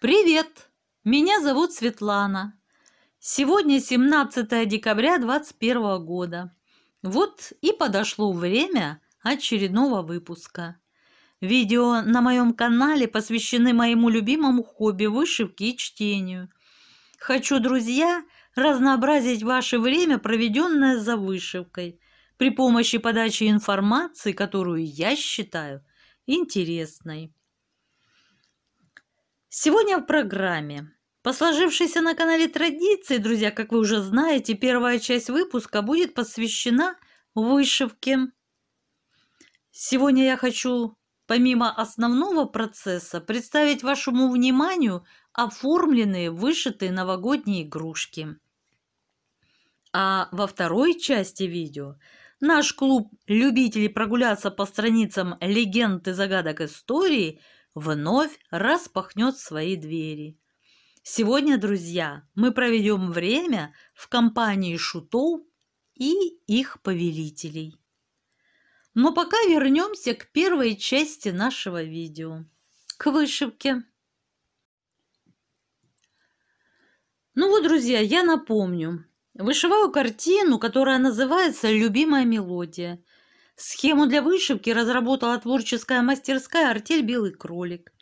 Привет! Меня зовут Светлана. Сегодня 17 декабря 2021 года. Вот и подошло время очередного выпуска. Видео на моем канале посвящены моему любимому хобби – вышивке и чтению. Хочу, друзья, разнообразить ваше время, проведенное за вышивкой, при помощи подачи информации, которую я считаю интересной. Сегодня в программе. По сложившейся на канале традиции, друзья, как вы уже знаете, первая часть выпуска будет посвящена вышивке. Сегодня я хочу, помимо основного процесса, представить вашему вниманию оформленные, вышитые новогодние игрушки. А во второй части видео наш клуб любителей прогуляться по страницам легенд и загадок истории – вновь распахнет свои двери. Сегодня, друзья, мы проведем время в компании шутов и их повелителей. Но пока вернемся к первой части нашего видео, к вышивке. Ну вот, друзья, я напомню. Вышиваю картину, которая называется «Любимая мелодия». Схему для вышивки разработала творческая мастерская «Артель Белый кролик»,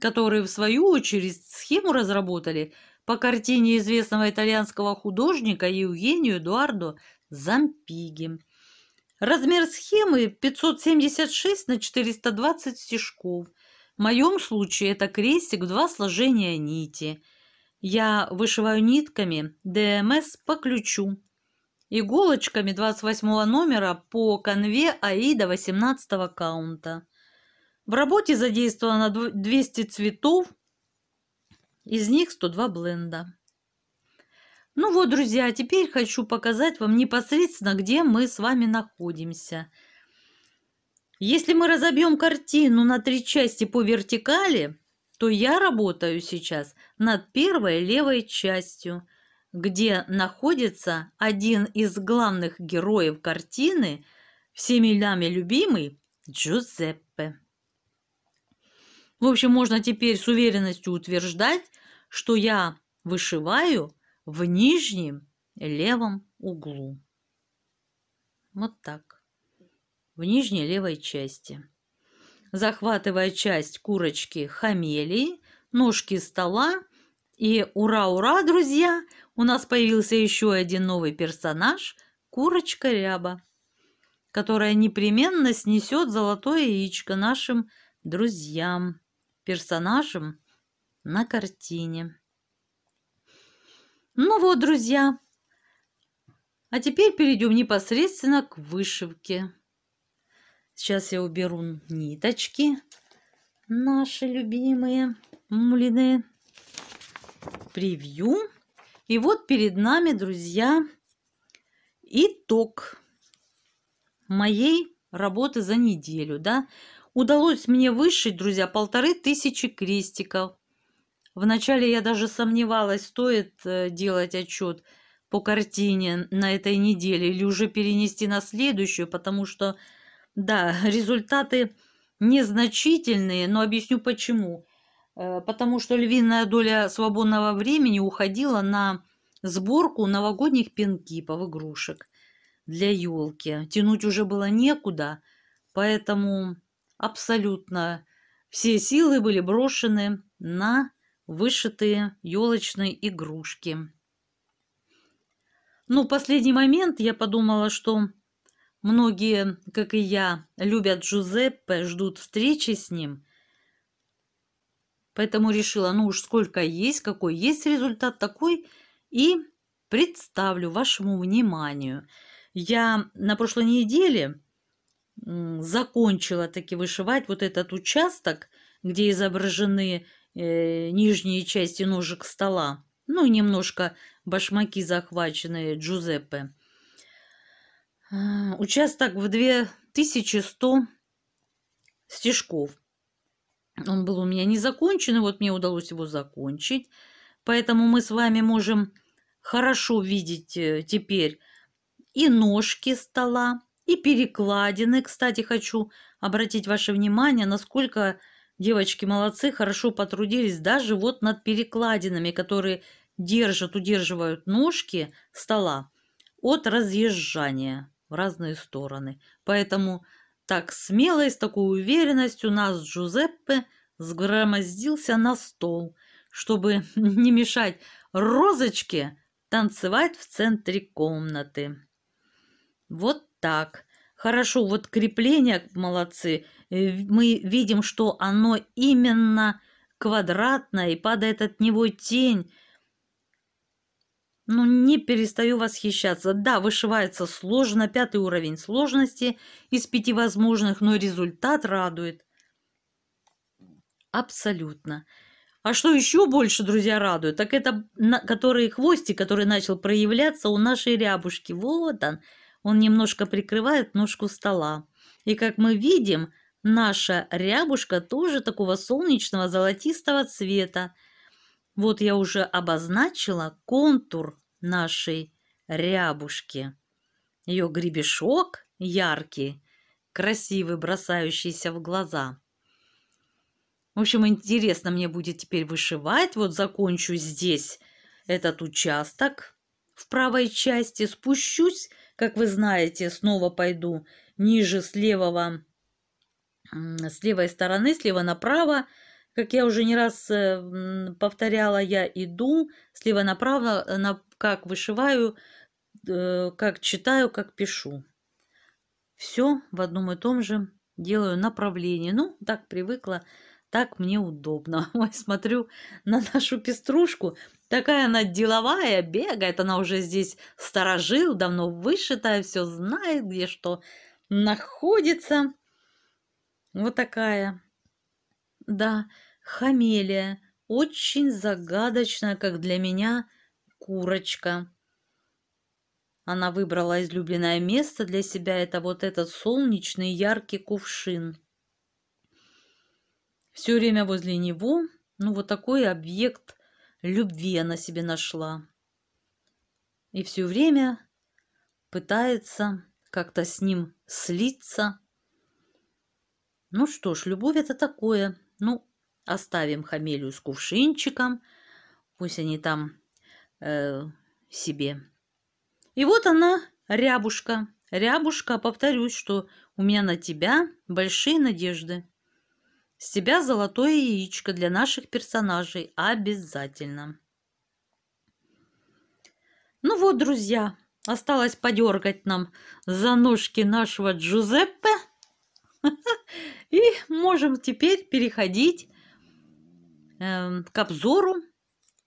которые, в свою очередь, схему разработали по картине известного итальянского художника Евгению Эдуардо Зампиги. Размер схемы 576 на 420 стежков. В моем случае это крестик в два сложения нити. Я вышиваю нитками ДМС по ключу иголочками 28 номера по конве АИДа 18 каунта. В работе задействовано 200 цветов, из них 102 бленда. Ну вот, друзья, теперь хочу показать вам непосредственно, где мы с вами находимся. Если мы разобьем картину на три части по вертикали, то я работаю сейчас над первой левой частью – где находится один из главных героев картины, всеми нами любимый Джузеппе. В общем, можно теперь с уверенностью утверждать, что я вышиваю в нижнем левом углу. Вот так. В нижней левой части. Захватывая часть курочки хамелии, ножки стола – и ура-ура, друзья! У нас появился еще один новый персонаж – курочка Ряба, которая непременно снесет золотое яичко нашим друзьям, персонажам на картине. Ну вот, друзья, а теперь перейдем непосредственно к вышивке. Сейчас я уберу ниточки наши любимые мулины превью. И вот перед нами, друзья, итог моей работы за неделю. Да? Удалось мне вышить, друзья, полторы тысячи крестиков. Вначале я даже сомневалась, стоит э, делать отчет по картине на этой неделе или уже перенести на следующую, потому что, да, результаты незначительные, но объясню почему. Э, потому что львиная доля свободного времени уходила на сборку новогодних пенкипов, игрушек для елки. Тянуть уже было некуда, поэтому абсолютно все силы были брошены на вышитые елочные игрушки. Ну, в последний момент я подумала, что многие, как и я, любят Джузеппе, ждут встречи с ним – Поэтому решила, ну уж сколько есть, какой есть результат такой, и представлю вашему вниманию. Я на прошлой неделе закончила таки вышивать вот этот участок, где изображены э, нижние части ножек стола, ну и немножко башмаки захваченные Джузеппе. А, участок в 2100 стежков. Он был у меня не закончен, и вот мне удалось его закончить. Поэтому мы с вами можем хорошо видеть э, теперь и ножки стола, и перекладины. Кстати, хочу обратить ваше внимание, насколько девочки молодцы, хорошо потрудились даже вот над перекладинами, которые держат, удерживают ножки стола от разъезжания в разные стороны. Поэтому так смело и с такой уверенностью нас Джузеппе сгромоздился на стол, чтобы не мешать розочке танцевать в центре комнаты. Вот так. Хорошо, вот крепление, молодцы. Э, мы видим, что оно именно квадратное, и падает от него тень, ну, не перестаю восхищаться. Да, вышивается сложно, пятый уровень сложности из пяти возможных, но результат радует. Абсолютно. А что еще больше, друзья, радует, так это на, которые хвости, который начал проявляться у нашей рябушки. Вот он. Он немножко прикрывает ножку стола. И как мы видим, наша рябушка тоже такого солнечного золотистого цвета. Вот я уже обозначила контур нашей рябушки. Ее гребешок яркий, красивый, бросающийся в глаза. В общем, интересно мне будет теперь вышивать. Вот закончу здесь этот участок в правой части. Спущусь, как вы знаете, снова пойду ниже с левого, с левой стороны, слева направо как я уже не раз э, повторяла, я иду слева направо, э, на, как вышиваю, э, как читаю, как пишу. Все в одном и том же делаю направление. Ну, так привыкла, так мне удобно. Ой, смотрю на нашу пеструшку. Такая она деловая, бегает. Она уже здесь сторожил, давно вышитая, все знает, где что находится. Вот такая. Да, Хамелия, очень загадочная, как для меня, курочка. Она выбрала излюбленное место для себя, это вот этот солнечный яркий кувшин. Все время возле него, ну вот такой объект любви она себе нашла. И все время пытается как-то с ним слиться. Ну что ж, любовь это такое. Ну, Оставим хамелию с кувшинчиком. Пусть они там э, себе. И вот она, рябушка. Рябушка, повторюсь, что у меня на тебя большие надежды. С тебя золотое яичко для наших персонажей обязательно. Ну вот, друзья, осталось подергать нам за ножки нашего Джузеппе. И можем теперь переходить Эм, к обзору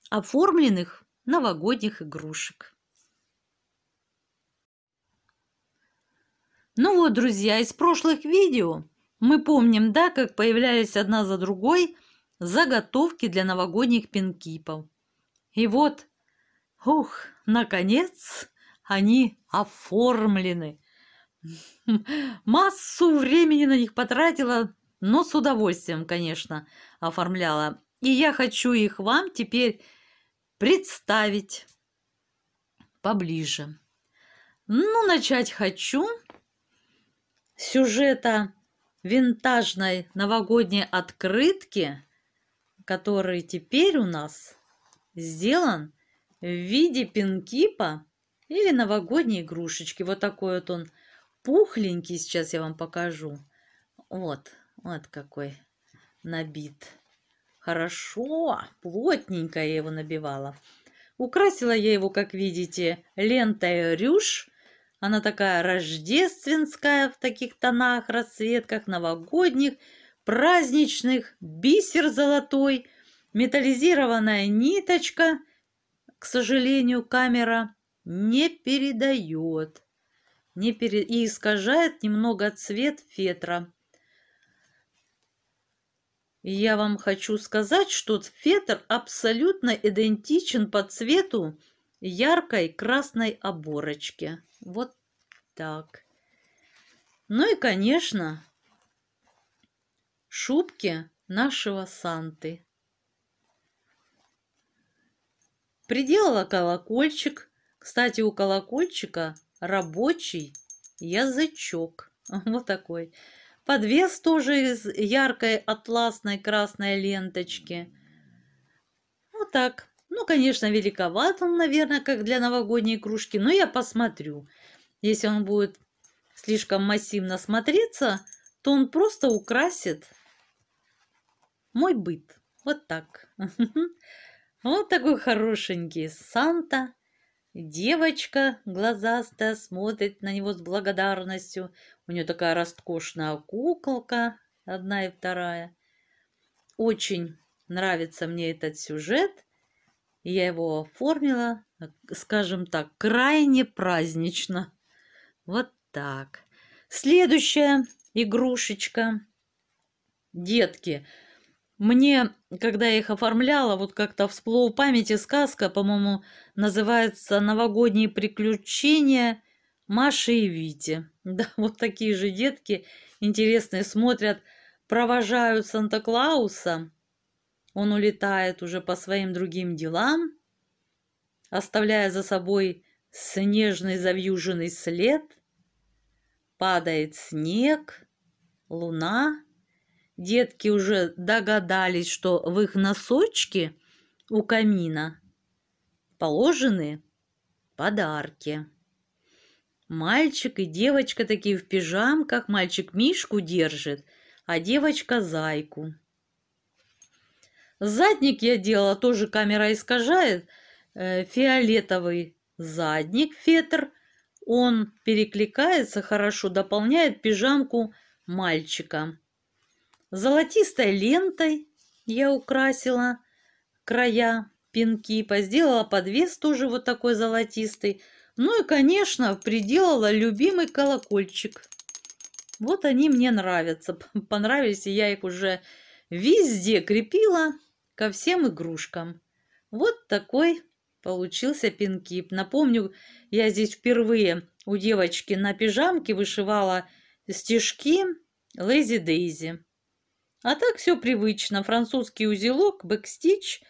оформленных новогодних игрушек. Ну вот, друзья, из прошлых видео мы помним, да, как появлялись одна за другой заготовки для новогодних пинкипов. И вот, ух, наконец они оформлены. Массу времени на них потратила, но с удовольствием, конечно, оформляла и я хочу их вам теперь представить поближе. Ну, начать хочу сюжета винтажной новогодней открытки, который теперь у нас сделан в виде пинкипа или новогодней игрушечки. Вот такой вот он пухленький, сейчас я вам покажу. Вот, вот какой набит. Хорошо, плотненько я его набивала. Украсила я его, как видите, лентой рюш. Она такая рождественская в таких тонах, расцветках, новогодних, праздничных, бисер золотой, металлизированная ниточка. К сожалению, камера не передает не пере... и искажает немного цвет фетра. Я вам хочу сказать, что фетр абсолютно идентичен по цвету яркой красной оборочке. Вот так. Ну и, конечно, шубки нашего Санты. Приделала колокольчик. Кстати, у колокольчика рабочий язычок. Вот такой. Подвес тоже из яркой атласной красной ленточки. Вот так. Ну, конечно, великоват он, наверное, как для новогодней кружки, но я посмотрю. Если он будет слишком массивно смотреться, то он просто украсит мой быт. Вот так. Вот такой хорошенький Санта. Девочка глазастая смотрит на него с благодарностью. У нее такая роскошная куколка, одна и вторая. Очень нравится мне этот сюжет. Я его оформила, скажем так, крайне празднично. Вот так. Следующая игрушечка. Детки, мне, когда я их оформляла, вот как-то всплыла в памяти сказка, по-моему, называется «Новогодние приключения Маши и Вити». Да, вот такие же детки интересные смотрят, провожают Санта-Клауса. Он улетает уже по своим другим делам, оставляя за собой снежный завьюженный след. Падает снег, луна – детки уже догадались, что в их носочки у камина положены подарки. Мальчик и девочка такие в пижамках, мальчик мишку держит, а девочка зайку. Задник я делала, тоже камера искажает, э, фиолетовый задник, фетр. Он перекликается хорошо, дополняет пижамку мальчика. Золотистой лентой я украсила края пинки, сделала подвес тоже вот такой золотистый. Ну и, конечно, приделала любимый колокольчик. Вот они мне нравятся. Понравились, и я их уже везде крепила ко всем игрушкам. Вот такой получился пинкип. Напомню, я здесь впервые у девочки на пижамке вышивала стежки Лэйзи Дейзи. А так все привычно. Французский узелок, бэкстич.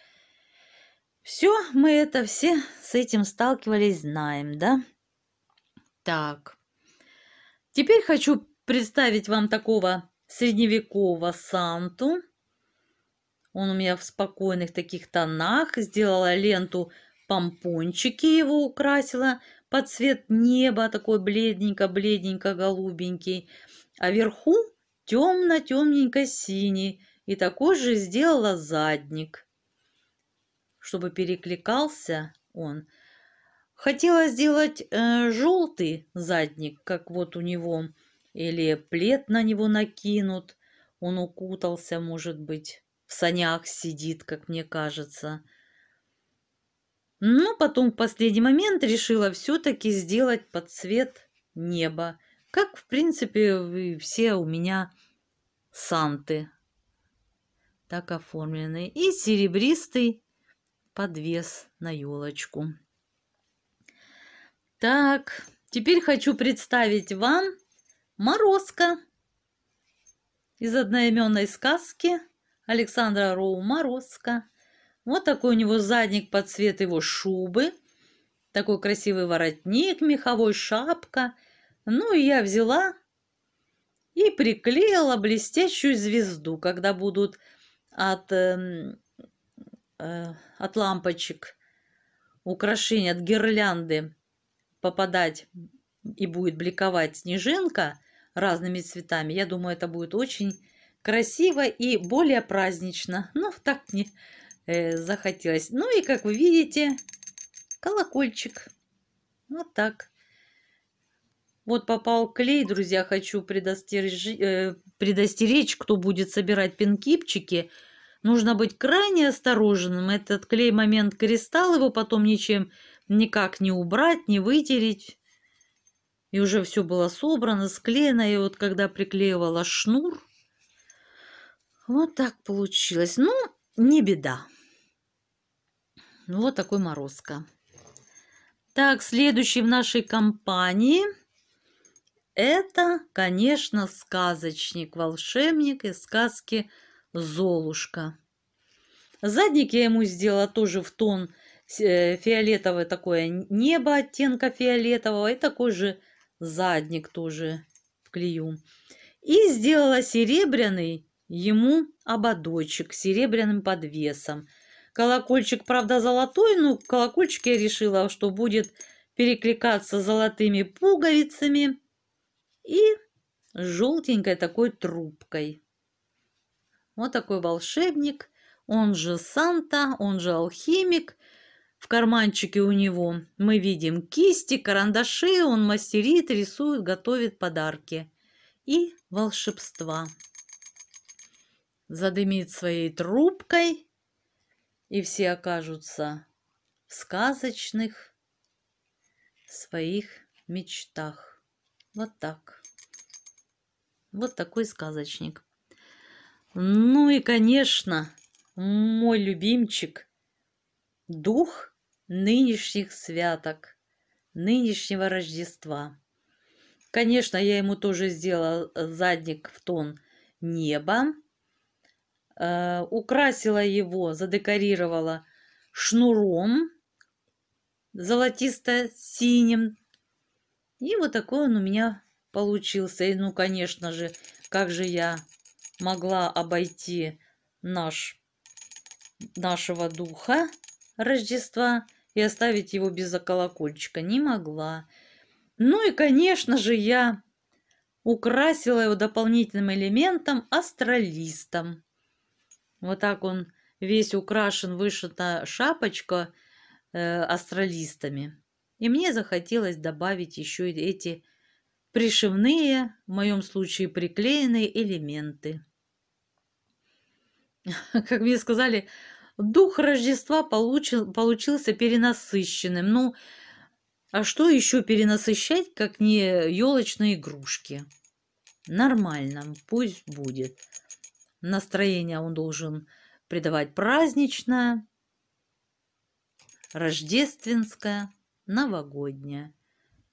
Все, мы это все с этим сталкивались, знаем, да? Так. Теперь хочу представить вам такого средневекового Санту. Он у меня в спокойных таких тонах. Сделала ленту помпончики его украсила под цвет неба, такой бледненько-бледненько-голубенький. А верху темно-темненько-синий и такой же сделала задник, чтобы перекликался он. Хотела сделать э, желтый задник, как вот у него, или плед на него накинут. Он укутался, может быть, в санях сидит, как мне кажется. Но ну, потом в последний момент решила все-таки сделать под цвет неба как, в принципе, все у меня санты так оформлены. И серебристый подвес на елочку. Так, теперь хочу представить вам Морозка из одноименной сказки Александра Роу Морозка. Вот такой у него задник под цвет его шубы, такой красивый воротник, меховой шапка – ну и я взяла и приклеила блестящую звезду, когда будут от, э, э, от лампочек украшения, от гирлянды попадать и будет бликовать снежинка разными цветами. Я думаю, это будет очень красиво и более празднично. Ну, так мне э, захотелось. Ну и, как вы видите, колокольчик. Вот так. Вот попал клей, друзья, хочу предостеречь, э, предостеречь, кто будет собирать пинкипчики. Нужно быть крайне осторожным. Этот клей момент кристалл, его потом ничем никак не убрать, не вытереть. И уже все было собрано, склеено. И вот когда приклеивала шнур, вот так получилось. Ну, не беда. Ну, вот такой морозка. Так, следующий в нашей компании – это, конечно, сказочник, волшебник из сказки «Золушка». Задник я ему сделала тоже в тон э, фиолетовое такое небо оттенка фиолетового и такой же задник тоже клею. И сделала серебряный ему ободочек серебряным подвесом. Колокольчик, правда, золотой, но колокольчик я решила, что будет перекликаться золотыми пуговицами и желтенькой такой трубкой. Вот такой волшебник, он же Санта, он же алхимик. В карманчике у него мы видим кисти, карандаши, он мастерит, рисует, готовит подарки. И волшебства. Задымит своей трубкой, и все окажутся в сказочных своих мечтах. Вот так. Вот такой сказочник. Ну и, конечно, мой любимчик – дух нынешних святок, нынешнего Рождества. Конечно, я ему тоже сделала задник в тон неба. Э, украсила его, задекорировала шнуром золотисто-синим и вот такой он у меня получился. И ну, конечно же, как же я могла обойти наш, нашего духа Рождества и оставить его без колокольчика? Не могла. Ну и, конечно же, я украсила его дополнительным элементом астролистом. Вот так он весь украшен, вышита шапочка э, астролистами. И мне захотелось добавить еще и эти пришивные, в моем случае приклеенные элементы. Как мне сказали, дух Рождества получил, получился перенасыщенным. Ну, а что еще перенасыщать, как не елочные игрушки? Нормально, пусть будет. Настроение он должен придавать праздничное, рождественское новогодняя.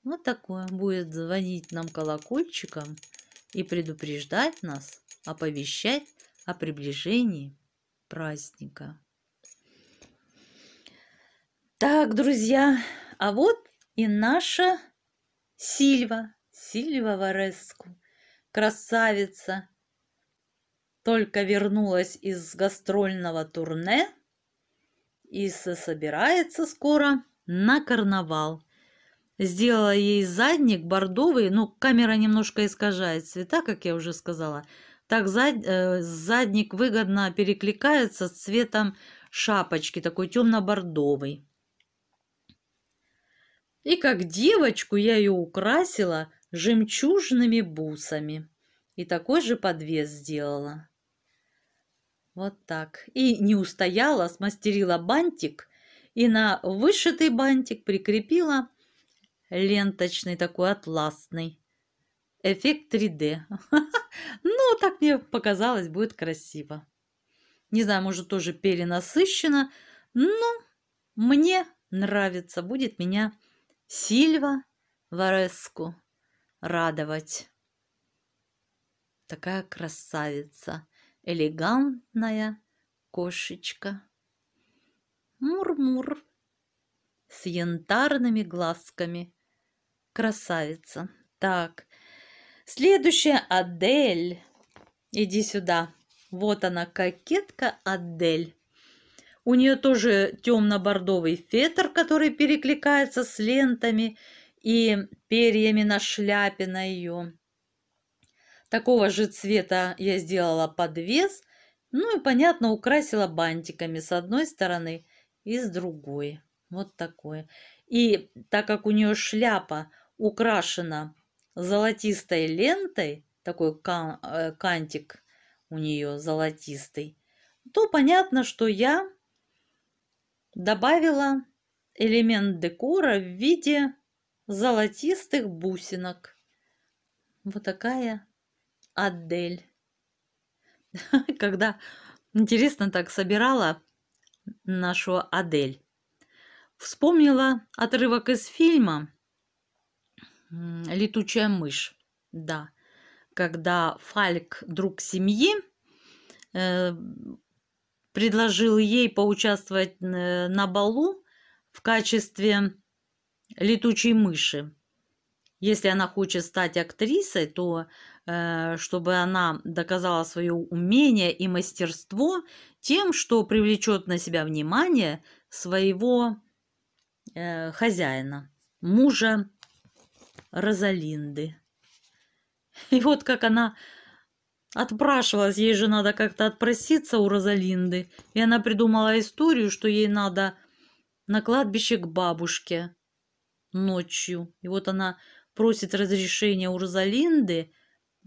Вот такое будет звонить нам колокольчиком и предупреждать нас, оповещать о приближении праздника. Так, друзья, а вот и наша Сильва, Сильва Вареску, красавица, только вернулась из гастрольного турне и собирается скоро на карнавал. Сделала ей задник бордовый, ну, камера немножко искажает цвета, как я уже сказала. Так зад, э, задник выгодно перекликается с цветом шапочки, такой темно-бордовый. И как девочку я ее украсила жемчужными бусами. И такой же подвес сделала. Вот так. И не устояла, смастерила бантик – и на вышитый бантик прикрепила ленточный такой атласный. Эффект 3D. Ну, так мне показалось, будет красиво. Не знаю, может, тоже перенасыщено, но мне нравится. Будет меня Сильва Вареску радовать. Такая красавица, элегантная кошечка. Мур-мур с янтарными глазками. Красавица. Так, следующая Адель. Иди сюда. Вот она, кокетка Адель. У нее тоже темно-бордовый фетр, который перекликается с лентами и перьями на шляпе на ее. Такого же цвета я сделала подвес, ну и, понятно, украсила бантиками с одной стороны – из другой. Вот такое. И так как у нее шляпа украшена золотистой лентой, такой кан э, кантик у нее золотистый, то понятно, что я добавила элемент декора в виде золотистых бусинок. Вот такая Адель. Когда интересно так собирала нашу Адель. Вспомнила отрывок из фильма «Летучая мышь». Да, когда Фальк, друг семьи, э, предложил ей поучаствовать э, на балу в качестве летучей мыши. Если она хочет стать актрисой, то Э, чтобы она доказала свое умение и мастерство тем, что привлечет на себя внимание своего э, хозяина, мужа Розалинды. И вот как она отпрашивалась, ей же надо как-то отпроситься у Розалинды. И она придумала историю, что ей надо на кладбище к бабушке ночью. И вот она просит разрешения у Розалинды –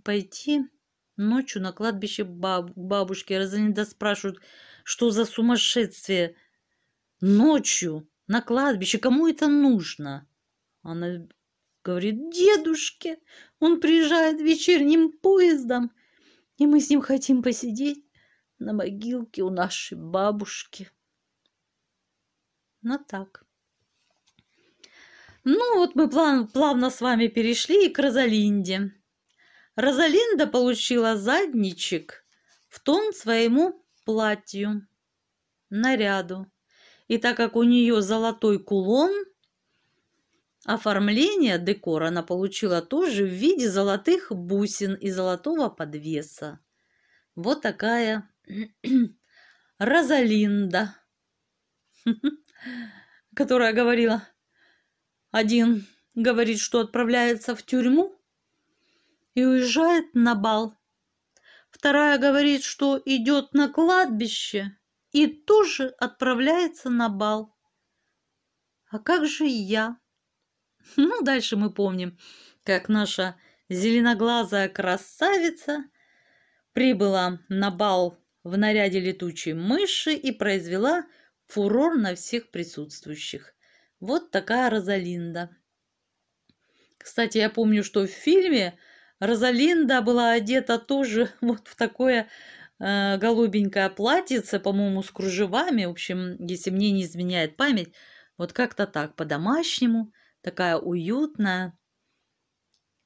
пойти ночью на кладбище баб бабушки. Розалинда спрашивает, что за сумасшествие. Ночью на кладбище, кому это нужно? Она говорит, дедушке, он приезжает вечерним поездом, и мы с ним хотим посидеть на могилке у нашей бабушки. Ну так. Ну вот мы плавно с вами перешли и к Розалинде. Розалинда получила задничек в тон своему платью, наряду. И так как у нее золотой кулон, оформление декора она получила тоже в виде золотых бусин и золотого подвеса. Вот такая Розалинда, которая говорила, один говорит, что отправляется в тюрьму, и уезжает на бал. Вторая говорит, что идет на кладбище и тоже отправляется на бал. А как же я? Ну, дальше мы помним, как наша зеленоглазая красавица прибыла на бал в наряде летучей мыши и произвела фурор на всех присутствующих. Вот такая Розалинда. Кстати, я помню, что в фильме Розалинда была одета тоже вот в такое э, голубенькое платьице, по-моему, с кружевами. В общем, если мне не изменяет память, вот как-то так, по-домашнему, такая уютная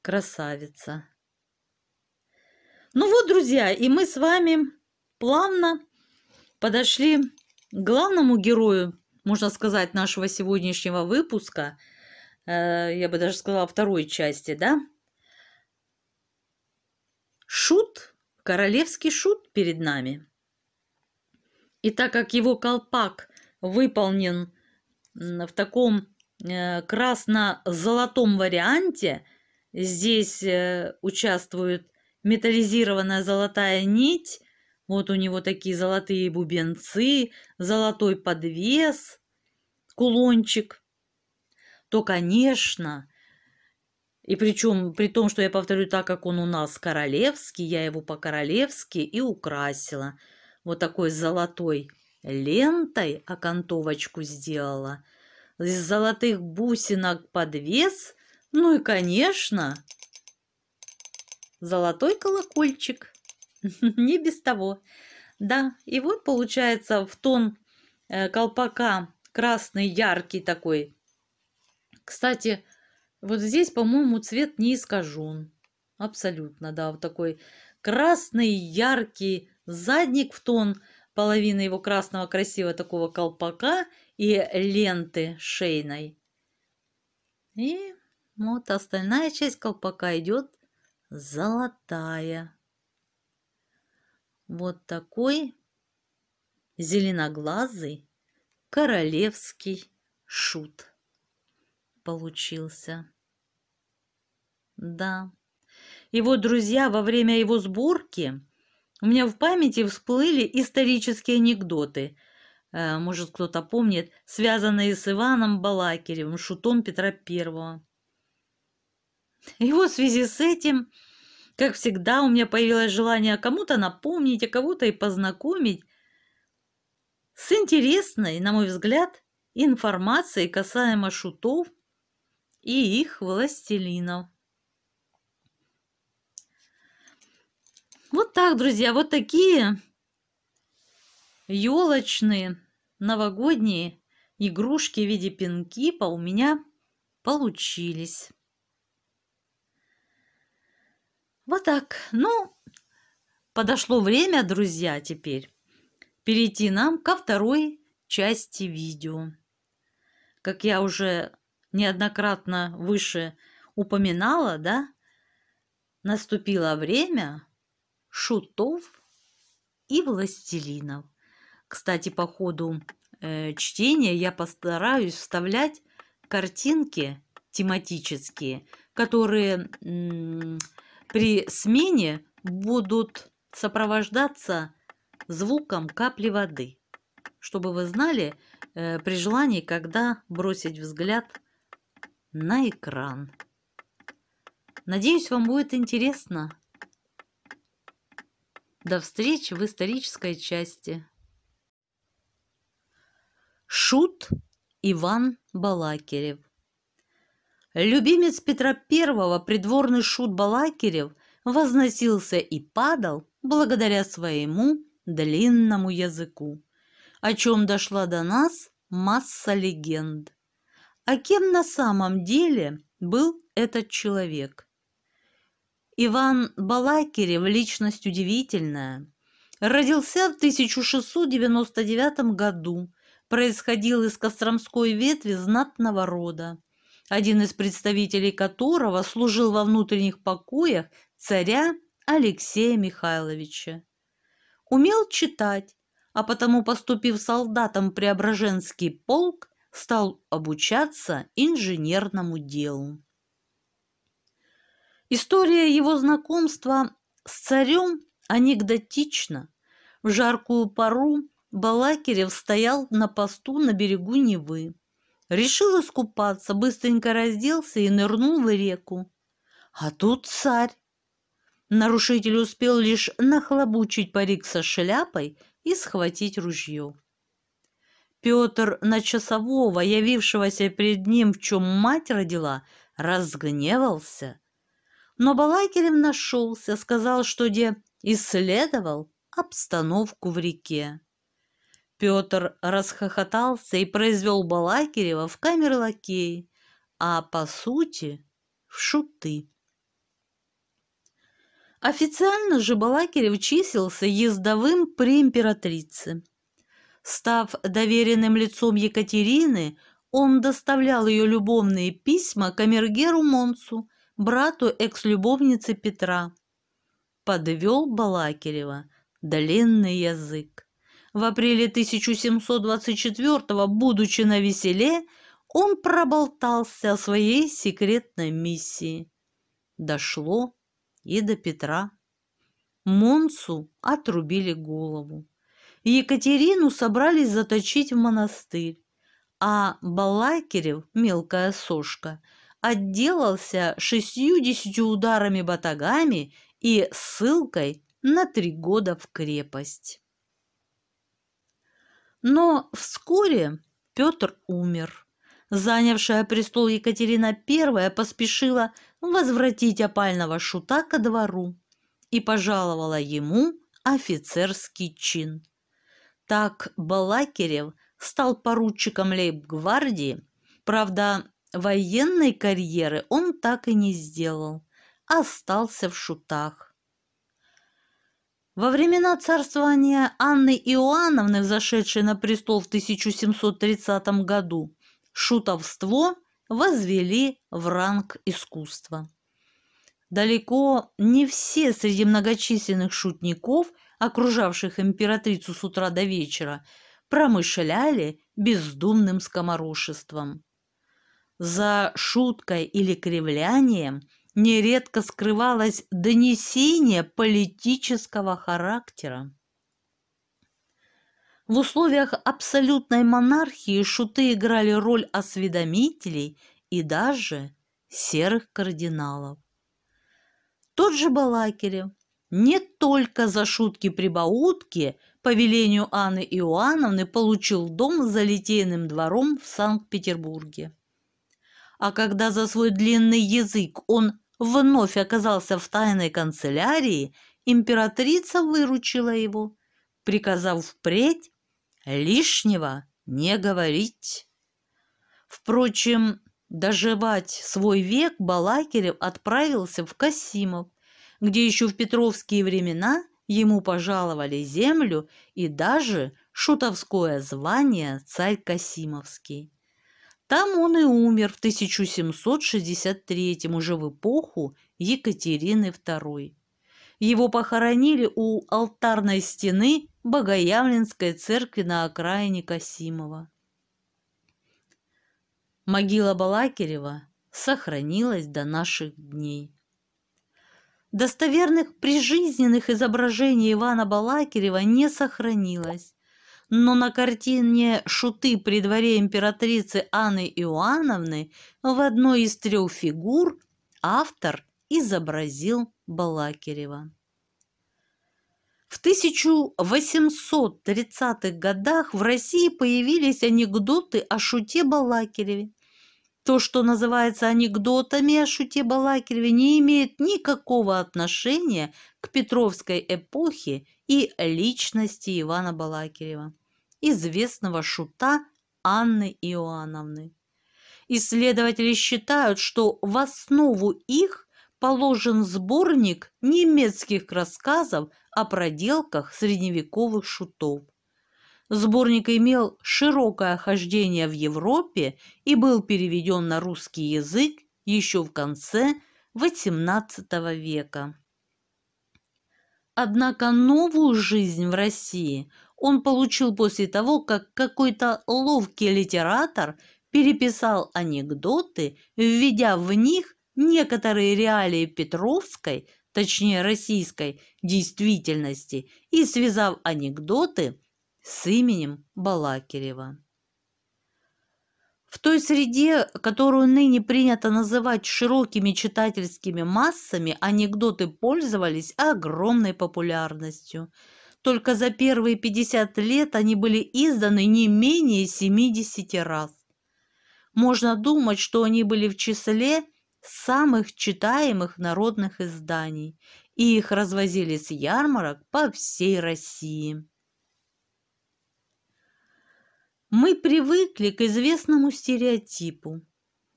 красавица. Ну вот, друзья, и мы с вами плавно подошли к главному герою, можно сказать, нашего сегодняшнего выпуска. Э, я бы даже сказала, второй части, да? Шут, королевский шут перед нами. И так как его колпак выполнен в таком э, красно-золотом варианте, здесь э, участвует металлизированная золотая нить, вот у него такие золотые бубенцы, золотой подвес, кулончик, то, конечно, и причем, при том, что я повторю, так как он у нас королевский, я его по-королевски и украсила. Вот такой золотой лентой окантовочку сделала. Из золотых бусинок подвес. Ну и, конечно, золотой колокольчик. Не без того. Да, и вот получается в тон э, колпака красный, яркий такой. Кстати, вот здесь, по-моему, цвет не искажен. Абсолютно, да, вот такой красный, яркий задник в тон, половина его красного красивого такого колпака и ленты шейной. И вот остальная часть колпака идет золотая. Вот такой зеленоглазый королевский шут получился. Да, его друзья во время его сборки у меня в памяти всплыли исторические анекдоты. Э, может, кто-то помнит, связанные с Иваном Балакиревым, шутом Петра Первого. Его в связи с этим, как всегда, у меня появилось желание кому-то напомнить, а кого-то и познакомить с интересной, на мой взгляд, информацией касаемо шутов – и их властелинов. Вот так, друзья, вот такие елочные новогодние игрушки в виде пинкипа у меня получились. Вот так. Ну, подошло время, друзья, теперь перейти нам ко второй части видео. Как я уже неоднократно выше упоминала, да, наступило время шутов и властелинов. Кстати, по ходу э, чтения я постараюсь вставлять картинки тематические, которые при смене будут сопровождаться звуком капли воды, чтобы вы знали э, при желании, когда бросить взгляд на экран. Надеюсь, вам будет интересно. До встречи в исторической части. Шут Иван Балакирев Любимец Петра I, придворный шут Балакирев, возносился и падал благодаря своему длинному языку, о чем дошла до нас масса легенд а кем на самом деле был этот человек. Иван Балакирев – личность удивительная. Родился в 1699 году, происходил из Костромской ветви знатного рода, один из представителей которого служил во внутренних покоях царя Алексея Михайловича. Умел читать, а потому, поступив солдатом в Преображенский полк, стал обучаться инженерному делу. История его знакомства с царем анекдотична. В жаркую пору Балакирев стоял на посту на берегу Невы. Решил искупаться, быстренько разделся и нырнул в реку. А тут царь. Нарушитель успел лишь нахлобучить парик со шляпой и схватить ружье. Петр на часового, явившегося перед ним, в чем мать родила, разгневался. Но Балакирев нашелся, сказал, что где исследовал обстановку в реке. Петр расхохотался и произвел Балакирева в камеры лакей, а по сути в шуты. Официально же Балакирев числился ездовым при императрице. Став доверенным лицом Екатерины, он доставлял ее любовные письма камергеру Монсу, брату экс-любовницы Петра. Подвел Балакирева длинный язык. В апреле 1724 будучи на веселе, он проболтался о своей секретной миссии. Дошло и до Петра. Монсу отрубили голову. Екатерину собрались заточить в монастырь, а Балакирев, мелкая сошка, отделался шестьюдесятью ударами батагами и ссылкой на три года в крепость. Но вскоре Петр умер. Занявшая престол Екатерина I поспешила возвратить опального шута ко двору и пожаловала ему офицерский чин. Так Балакирев стал поручиком лейб-гвардии, правда, военной карьеры он так и не сделал, остался в шутах. Во времена царствования Анны Иоанновны, взошедшей на престол в 1730 году, шутовство возвели в ранг искусства. Далеко не все среди многочисленных шутников – окружавших императрицу с утра до вечера, промышляли бездумным скоморошеством. За шуткой или кривлянием нередко скрывалось донесение политического характера. В условиях абсолютной монархии шуты играли роль осведомителей и даже серых кардиналов. Тот же Балакирев не только за шутки-прибаутки по велению Анны Иоанновны получил дом за Литейным двором в Санкт-Петербурге. А когда за свой длинный язык он вновь оказался в тайной канцелярии, императрица выручила его, приказав впредь лишнего не говорить. Впрочем, доживать свой век Балакирев отправился в Касимов – где еще в петровские времена ему пожаловали землю и даже шутовское звание «Царь Касимовский». Там он и умер в 1763 уже в эпоху Екатерины II. Его похоронили у алтарной стены Богоявленской церкви на окраине Касимова. Могила Балакирева сохранилась до наших дней. Достоверных прижизненных изображений Ивана Балакирева не сохранилось, но на картине «Шуты при дворе императрицы Анны Иоанновны» в одной из трех фигур автор изобразил Балакирева. В 1830-х годах в России появились анекдоты о шуте Балакиреве, то, что называется анекдотами о шуте Балакиреве, не имеет никакого отношения к Петровской эпохе и личности Ивана Балакирева, известного шута Анны Иоанновны. Исследователи считают, что в основу их положен сборник немецких рассказов о проделках средневековых шутов. Сборник имел широкое хождение в Европе и был переведен на русский язык еще в конце XVIII века. Однако новую жизнь в России он получил после того, как какой-то ловкий литератор переписал анекдоты, введя в них некоторые реалии Петровской, точнее российской, действительности и связав анекдоты с именем Балакирева. В той среде, которую ныне принято называть широкими читательскими массами, анекдоты пользовались огромной популярностью. Только за первые 50 лет они были изданы не менее 70 раз. Можно думать, что они были в числе самых читаемых народных изданий, и их развозили с ярмарок по всей России. Мы привыкли к известному стереотипу.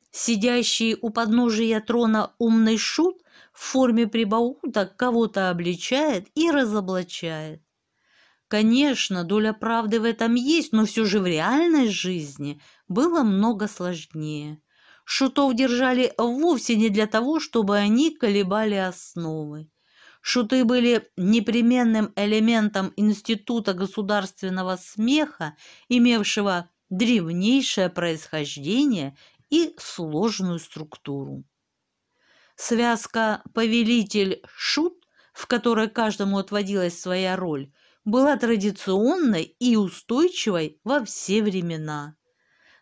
Сидящий у подножия трона умный шут в форме прибауток кого-то обличает и разоблачает. Конечно, доля правды в этом есть, но все же в реальной жизни было много сложнее. Шутов держали вовсе не для того, чтобы они колебали основы. Шуты были непременным элементом института государственного смеха, имевшего древнейшее происхождение и сложную структуру. Связка «повелитель-шут», в которой каждому отводилась своя роль, была традиционной и устойчивой во все времена.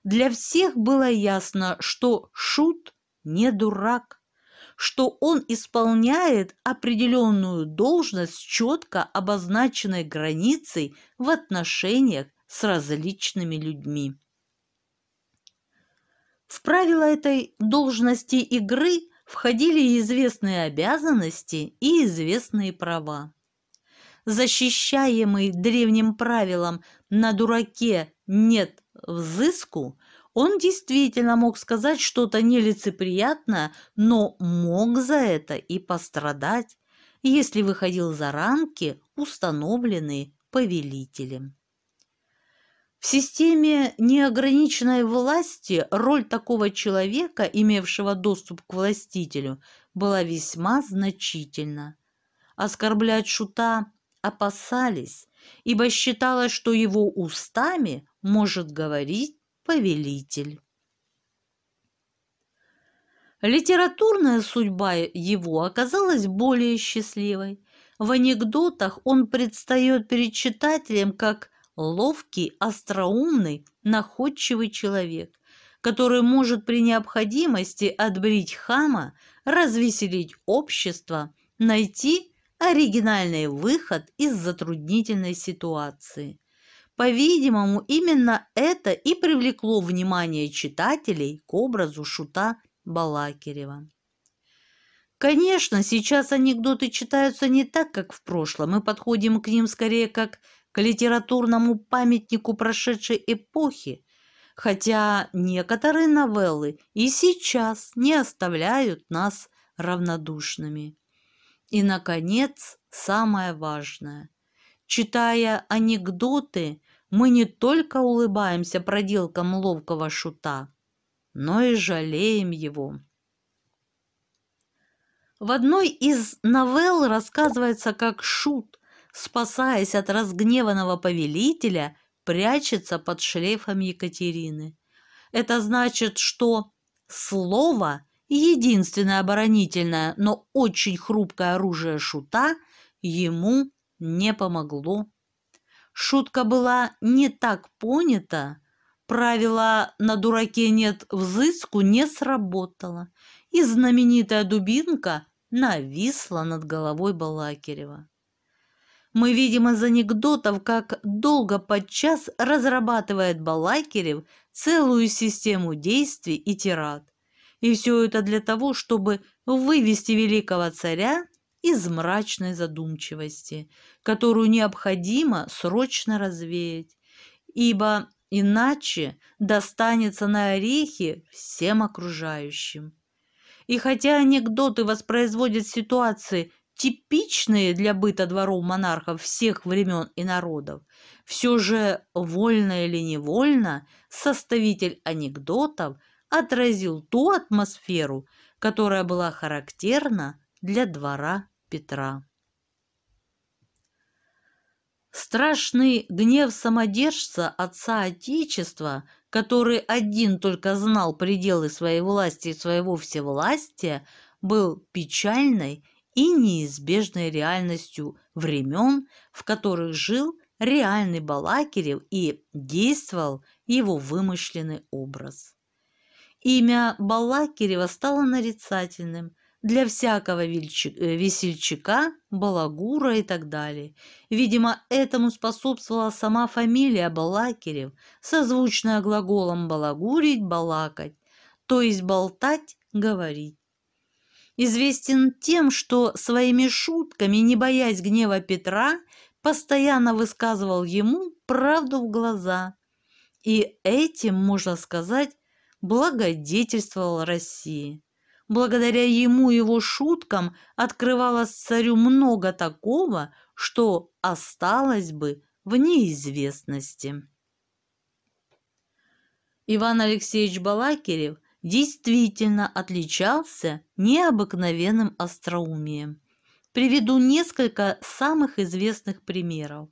Для всех было ясно, что шут не дурак – что он исполняет определенную должность с четко обозначенной границей в отношениях с различными людьми. В правила этой должности игры входили известные обязанности и известные права. Защищаемый древним правилом «на дураке нет взыску» – он действительно мог сказать что-то нелицеприятное, но мог за это и пострадать, если выходил за рамки, установленные повелителем. В системе неограниченной власти роль такого человека, имевшего доступ к властителю, была весьма значительна. Оскорблять Шута опасались, ибо считалось, что его устами может говорить повелитель. Литературная судьба его оказалась более счастливой. В анекдотах он предстает перед читателем как ловкий, остроумный, находчивый человек, который может при необходимости отбрить хама, развеселить общество, найти оригинальный выход из затруднительной ситуации. По-видимому, именно это и привлекло внимание читателей к образу шута Балакирева. Конечно, сейчас анекдоты читаются не так, как в прошлом. Мы подходим к ним скорее как к литературному памятнику прошедшей эпохи, хотя некоторые новеллы и сейчас не оставляют нас равнодушными. И, наконец, самое важное – Читая анекдоты, мы не только улыбаемся проделкам ловкого шута, но и жалеем его. В одной из новелл рассказывается, как шут, спасаясь от разгневанного повелителя, прячется под шлейфом Екатерины. Это значит, что слово – единственное оборонительное, но очень хрупкое оружие шута – ему не помогло. Шутка была не так понята, правило «на дураке нет взыску» не сработало, и знаменитая дубинка нависла над головой Балакирева. Мы видим из анекдотов, как долго подчас разрабатывает Балакирев целую систему действий и тират. И все это для того, чтобы вывести великого царя из мрачной задумчивости, которую необходимо срочно развеять, ибо иначе достанется на орехи всем окружающим. И хотя анекдоты воспроизводят ситуации, типичные для быта дворов монархов всех времен и народов, все же, вольно или невольно, составитель анекдотов отразил ту атмосферу, которая была характерна для двора Петра. Страшный гнев самодержца, отца Отечества, который один только знал пределы своей власти и своего всевластия, был печальной и неизбежной реальностью времен, в которых жил реальный Балакирев и действовал его вымышленный образ. Имя Балакирева стало нарицательным – для всякого э, весельчака, балагура и так далее. Видимо, этому способствовала сама фамилия Балакирев, созвучная глаголом «балагурить», «балакать», то есть «болтать», «говорить». Известен тем, что своими шутками, не боясь гнева Петра, постоянно высказывал ему правду в глаза. И этим, можно сказать, благодетельствовал России благодаря ему и его шуткам открывалось царю много такого, что осталось бы в неизвестности. Иван Алексеевич Балакирев действительно отличался необыкновенным остроумием. Приведу несколько самых известных примеров.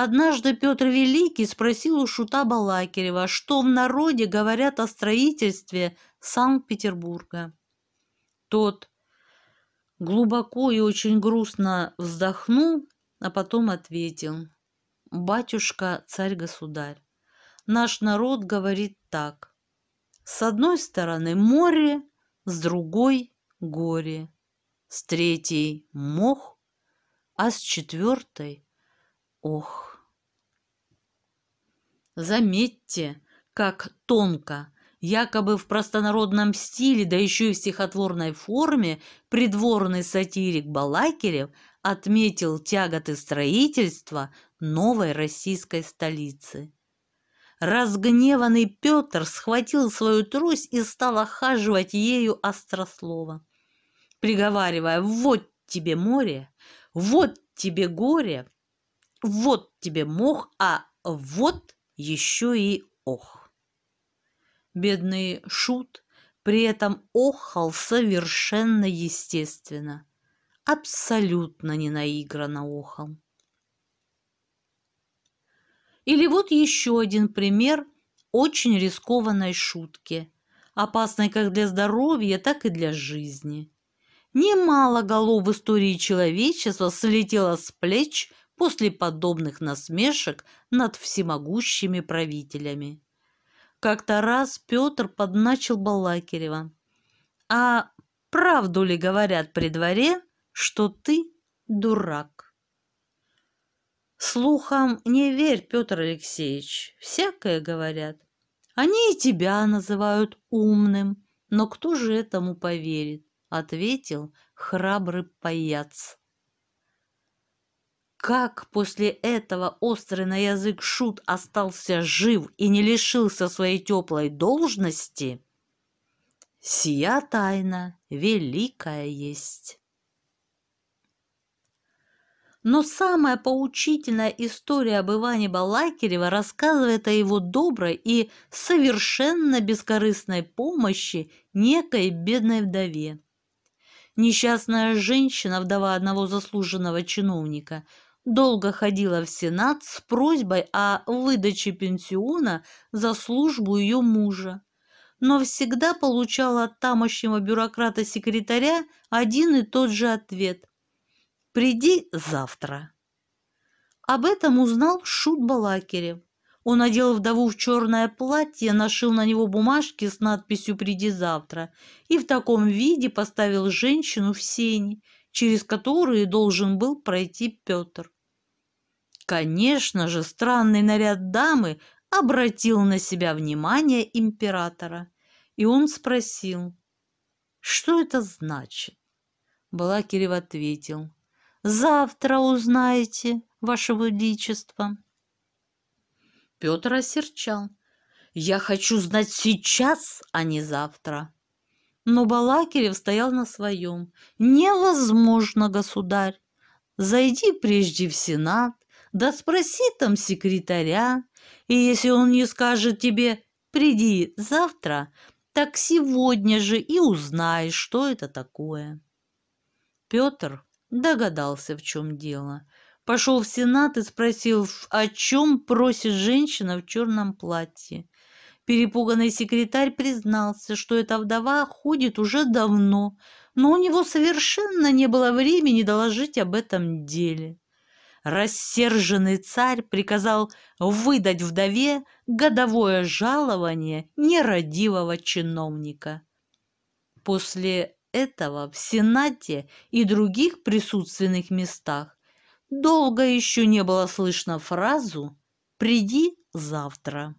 Однажды Петр Великий спросил у Шута Балакирева, что в народе говорят о строительстве Санкт-Петербурга. Тот глубоко и очень грустно вздохнул, а потом ответил. «Батюшка, царь-государь, наш народ говорит так. С одной стороны море, с другой – горе, с третьей – мох, а с четвертой – ох». Заметьте, как тонко, якобы в простонародном стиле, да еще и в стихотворной форме, придворный сатирик Балакирев отметил тяготы строительства новой российской столицы. Разгневанный Петр схватил свою трость и стал охаживать ею острослово, приговаривая «Вот тебе море, вот тебе горе, вот тебе мох, а вот еще и ох. Бедный Шут при этом охал совершенно естественно, абсолютно не наигранно охал. Или вот еще один пример очень рискованной шутки, опасной как для здоровья, так и для жизни. Немало голов в истории человечества слетело с плеч после подобных насмешек над всемогущими правителями. Как-то раз Петр подначил Балакирева. «А правду ли говорят при дворе, что ты дурак?» «Слухам не верь, Петр Алексеевич, всякое говорят. Они и тебя называют умным, но кто же этому поверит?» — ответил храбрый паяц. Как после этого острый на язык шут остался жив и не лишился своей теплой должности, сия тайна великая есть. Но самая поучительная история об Иване Балакирева рассказывает о его доброй и совершенно бескорыстной помощи некой бедной вдове. Несчастная женщина, вдова одного заслуженного чиновника – долго ходила в Сенат с просьбой о выдаче пенсиона за службу ее мужа, но всегда получала от тамошнего бюрократа-секретаря один и тот же ответ «Приди завтра». Об этом узнал Шут Балакирев. Он одел вдову в черное платье, нашил на него бумажки с надписью «Приди завтра» и в таком виде поставил женщину в сени, через которые должен был пройти Петр. Конечно же, странный наряд дамы обратил на себя внимание императора, и он спросил, что это значит? Балакирев ответил, завтра узнаете, ваше величество. Петр осерчал, я хочу знать сейчас, а не завтра. Но Балакирев стоял на своем. Невозможно, государь. Зайди прежде в Сенат, да спроси там секретаря, и если он не скажет тебе «приди завтра», так сегодня же и узнаешь, что это такое. Петр догадался, в чем дело. Пошел в Сенат и спросил, о чем просит женщина в черном платье. Перепуганный секретарь признался, что эта вдова ходит уже давно, но у него совершенно не было времени доложить об этом деле. Рассерженный царь приказал выдать вдове годовое жалование нерадивого чиновника. После этого в Сенате и других присутственных местах долго еще не было слышно фразу «Приди завтра».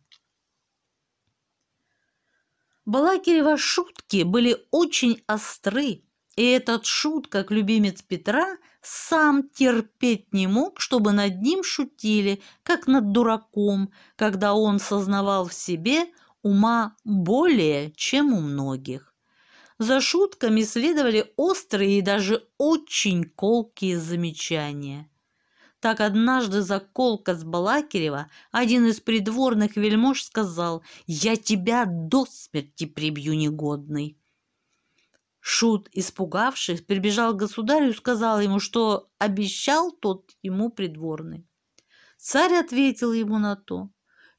Балакирева шутки были очень остры, и этот шут, как любимец Петра – сам терпеть не мог, чтобы над ним шутили, как над дураком, когда он сознавал в себе ума более, чем у многих. За шутками следовали острые и даже очень колкие замечания. Так однажды заколка с Балакирева один из придворных вельмож сказал «Я тебя до смерти прибью негодный». Шут, испугавшись, прибежал к государю и сказал ему, что обещал тот ему придворный. Царь ответил ему на то,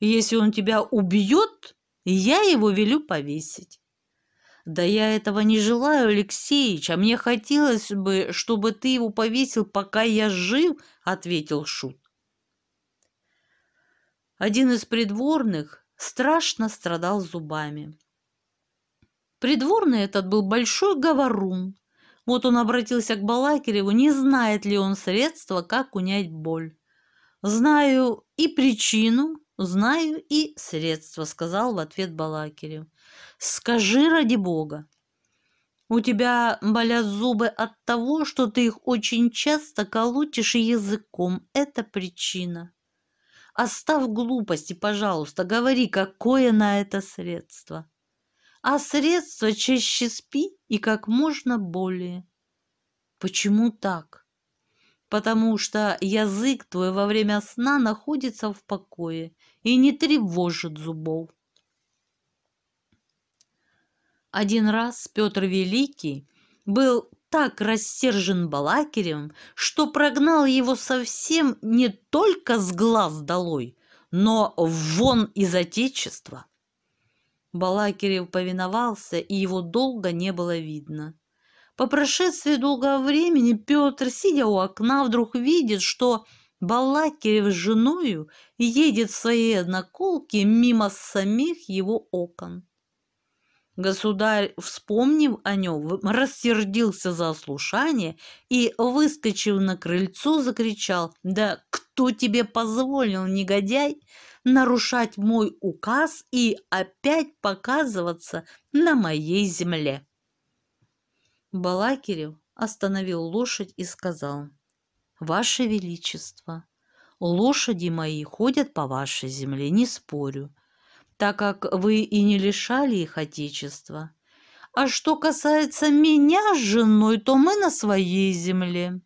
«Если он тебя убьет, я его велю повесить». «Да я этого не желаю, Алексеич, а мне хотелось бы, чтобы ты его повесил, пока я жив», — ответил Шут. Один из придворных страшно страдал зубами. Придворный этот был большой говорун. Вот он обратился к Балакиреву, не знает ли он средства, как унять боль. «Знаю и причину, знаю и средства», — сказал в ответ Балакирев. «Скажи ради бога, у тебя болят зубы от того, что ты их очень часто колотишь языком. Это причина. Оставь глупости, пожалуйста, говори, какое на это средство а средства чаще спи и как можно более. Почему так? Потому что язык твой во время сна находится в покое и не тревожит зубов. Один раз Петр Великий был так рассержен Балакирем, что прогнал его совсем не только с глаз долой, но вон из отечества. Балакирев повиновался, и его долго не было видно. По прошествии долгого времени Петр, сидя у окна, вдруг видит, что Балакирев с женою едет в своей одноколке мимо самих его окон. Государь, вспомнив о нем, рассердился за ослушание и, выскочив на крыльцо, закричал «Да кто тебе позволил, негодяй, нарушать мой указ и опять показываться на моей земле. Балакирев остановил лошадь и сказал, «Ваше Величество, лошади мои ходят по вашей земле, не спорю, так как вы и не лишали их отечества. А что касается меня с женой, то мы на своей земле».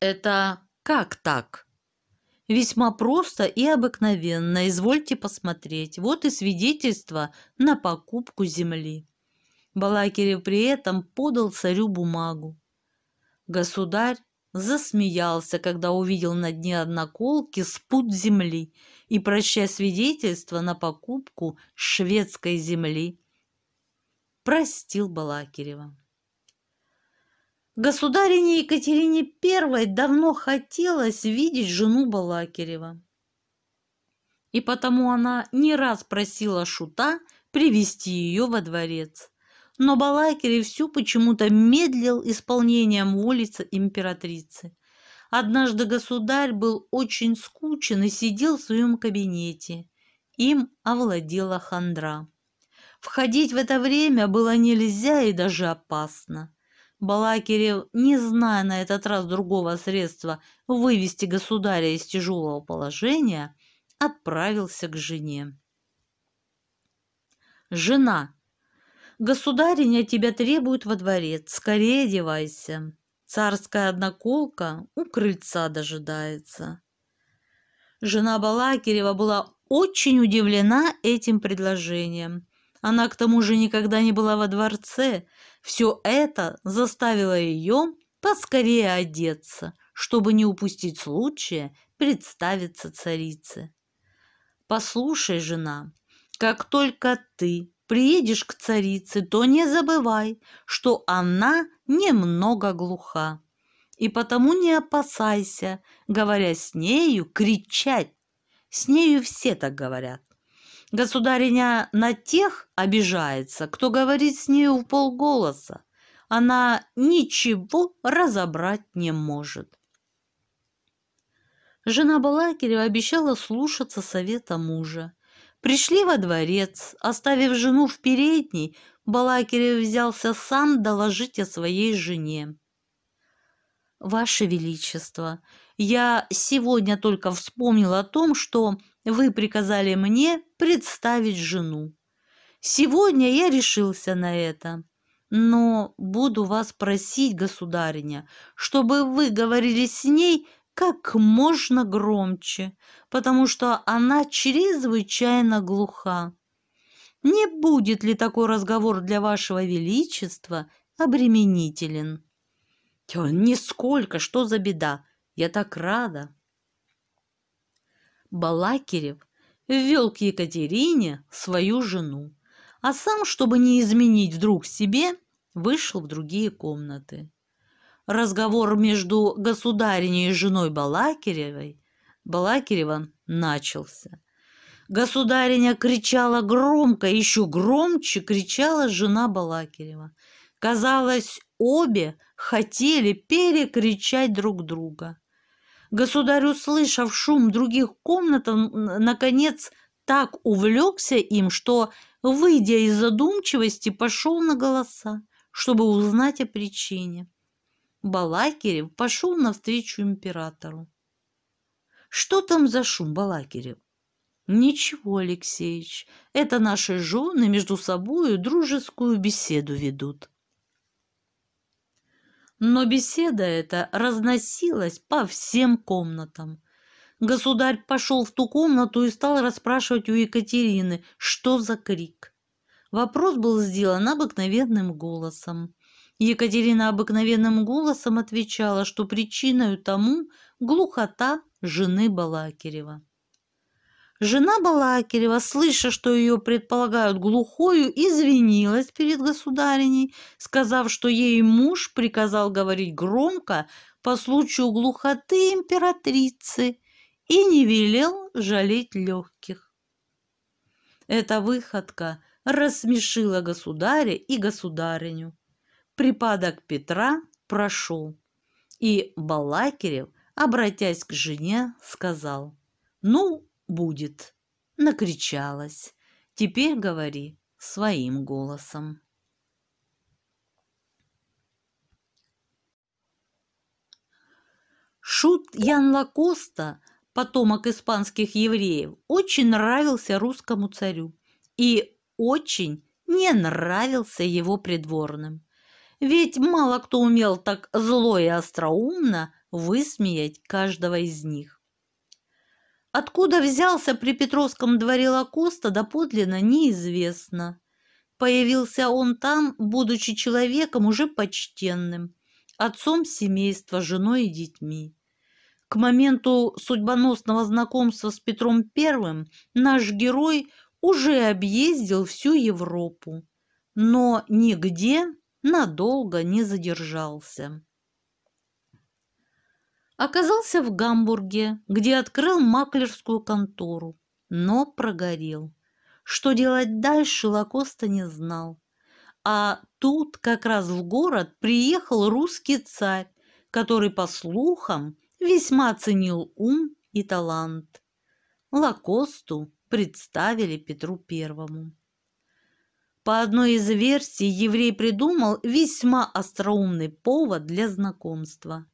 «Это как так?» Весьма просто и обыкновенно, извольте посмотреть. Вот и свидетельство на покупку земли. Балакирев при этом подал царю бумагу. Государь засмеялся, когда увидел на дне одноколки спут земли и прощая свидетельство на покупку шведской земли. Простил Балакирева. Государине Екатерине I давно хотелось видеть жену Балакирева. И потому она не раз просила Шута привести ее во дворец. Но Балакирев всю почему-то медлил исполнением воли императрицы. Однажды государь был очень скучен и сидел в своем кабинете. Им овладела хандра. Входить в это время было нельзя и даже опасно. Балакирев, не зная на этот раз другого средства вывести государя из тяжелого положения, отправился к жене. «Жена, государиня тебя требует во дворец, скорее одевайся. Царская одноколка у крыльца дожидается». Жена Балакирева была очень удивлена этим предложением. Она к тому же никогда не была во дворце, все это заставило ее поскорее одеться, чтобы не упустить случая представиться царице. «Послушай, жена, как только ты приедешь к царице, то не забывай, что она немного глуха. И потому не опасайся, говоря с нею, кричать. С нею все так говорят. Государиня на тех обижается, кто говорит с нею в полголоса. Она ничего разобрать не может. Жена Балакирева обещала слушаться совета мужа. Пришли во дворец, оставив жену в передней, Балакирев взялся сам доложить о своей жене. «Ваше Величество, я сегодня только вспомнил о том, что вы приказали мне представить жену. Сегодня я решился на это. Но буду вас просить, государиня, чтобы вы говорили с ней как можно громче, потому что она чрезвычайно глуха. Не будет ли такой разговор для вашего величества обременителен? Нисколько, что за беда! Я так рада!» Балакирев ввел к Екатерине свою жену, а сам, чтобы не изменить вдруг себе, вышел в другие комнаты. Разговор между государиней и женой Балакиревой Балакирева начался. Государиня кричала громко, еще громче кричала жена Балакирева. Казалось, обе хотели перекричать друг друга. Государь, услышав шум других комнат, наконец так увлекся им, что, выйдя из задумчивости, пошел на голоса, чтобы узнать о причине. Балакирев пошел навстречу императору. «Что там за шум, Балакирев?» «Ничего, Алексеич, это наши жены между собою дружескую беседу ведут» но беседа эта разносилась по всем комнатам. Государь пошел в ту комнату и стал расспрашивать у Екатерины, что за крик. Вопрос был сделан обыкновенным голосом. Екатерина обыкновенным голосом отвечала, что причиной тому глухота жены Балакирева. Жена Балакирева, слыша, что ее предполагают глухою, извинилась перед государиней, сказав, что ей муж приказал говорить громко по случаю глухоты императрицы и не велел жалеть легких. Эта выходка рассмешила государя и государиню. Припадок Петра прошел, и Балакирев, обратясь к жене, сказал, «Ну, будет. Накричалась. Теперь говори своим голосом. Шут Ян Лакоста, потомок испанских евреев, очень нравился русскому царю и очень не нравился его придворным. Ведь мало кто умел так зло и остроумно высмеять каждого из них. Откуда взялся при Петровском дворе Лакоста, доподлинно неизвестно. Появился он там, будучи человеком уже почтенным, отцом семейства, женой и детьми. К моменту судьбоносного знакомства с Петром I наш герой уже объездил всю Европу, но нигде надолго не задержался. Оказался в Гамбурге, где открыл маклерскую контору, но прогорел. Что делать дальше, Лакоста не знал. А тут как раз в город приехал русский царь, который, по слухам, весьма ценил ум и талант. Лакосту представили Петру Первому. По одной из версий еврей придумал весьма остроумный повод для знакомства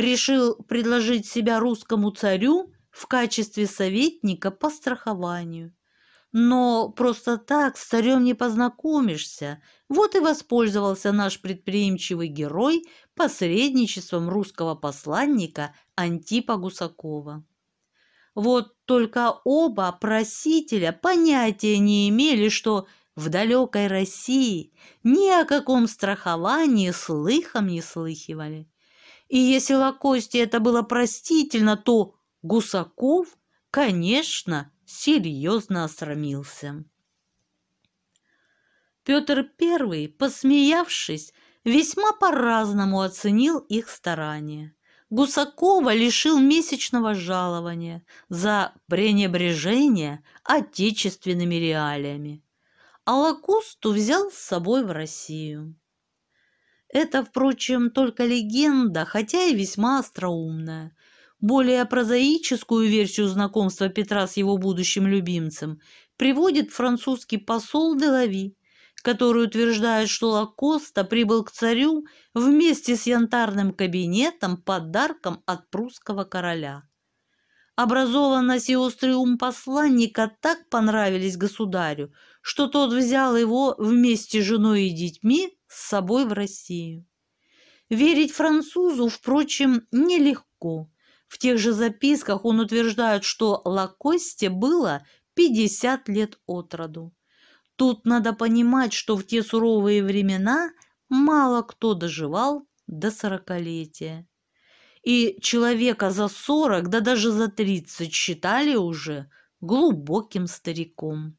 решил предложить себя русскому царю в качестве советника по страхованию. Но просто так с царем не познакомишься. Вот и воспользовался наш предприимчивый герой посредничеством русского посланника Антипа Гусакова. Вот только оба просителя понятия не имели, что в далекой России ни о каком страховании слыхом не слыхивали. И если Лакосте это было простительно, то Гусаков, конечно, серьезно осрамился. Петр I, посмеявшись, весьма по-разному оценил их старания. Гусакова лишил месячного жалования за пренебрежение отечественными реалиями. А Лакусту взял с собой в Россию. Это, впрочем, только легенда, хотя и весьма остроумная. Более прозаическую версию знакомства Петра с его будущим любимцем приводит французский посол Делави, который утверждает, что Лакоста прибыл к царю вместе с янтарным кабинетом подарком от прусского короля. Образованность и острый ум посланника так понравились государю, что тот взял его вместе с женой и детьми с собой в Россию. Верить французу, впрочем, нелегко. В тех же записках он утверждает, что Лакосте было 50 лет от роду. Тут надо понимать, что в те суровые времена мало кто доживал до сорокалетия. И человека за сорок, да даже за тридцать считали уже глубоким стариком.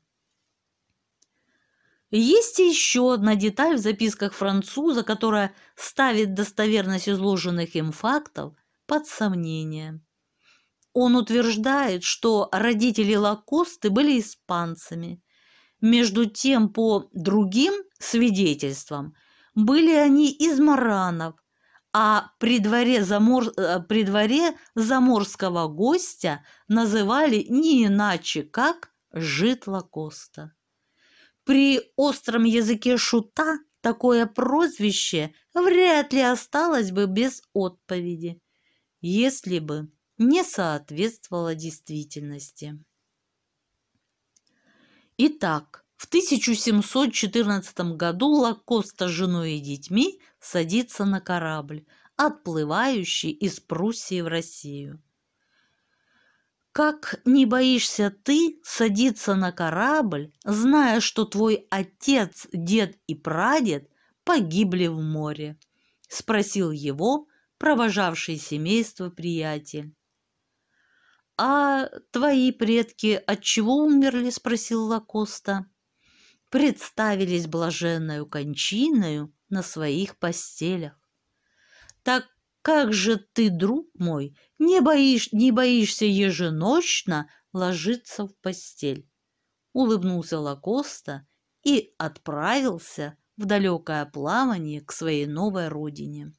Есть еще одна деталь в записках француза, которая ставит достоверность изложенных им фактов под сомнение. Он утверждает, что родители Лакосты были испанцами. Между тем, по другим свидетельствам, были они из маранов, а при дворе, замор... Э, при дворе заморского гостя называли не иначе, как жит Лакоста. При остром языке шута такое прозвище вряд ли осталось бы без отповеди, если бы не соответствовало действительности. Итак, в 1714 году Лакоста с женой и детьми садится на корабль, отплывающий из Пруссии в Россию. Как не боишься ты садиться на корабль, зная, что твой отец, дед и прадед погибли в море? Спросил его провожавший семейство приятель. «А твои предки от чего умерли?» – спросил Лакоста. «Представились блаженную кончиною на своих постелях». Так как же ты, друг мой, не, боишь, не боишься еженочно ложиться в постель?» Улыбнулся Лакоста и отправился в далекое плавание к своей новой родине.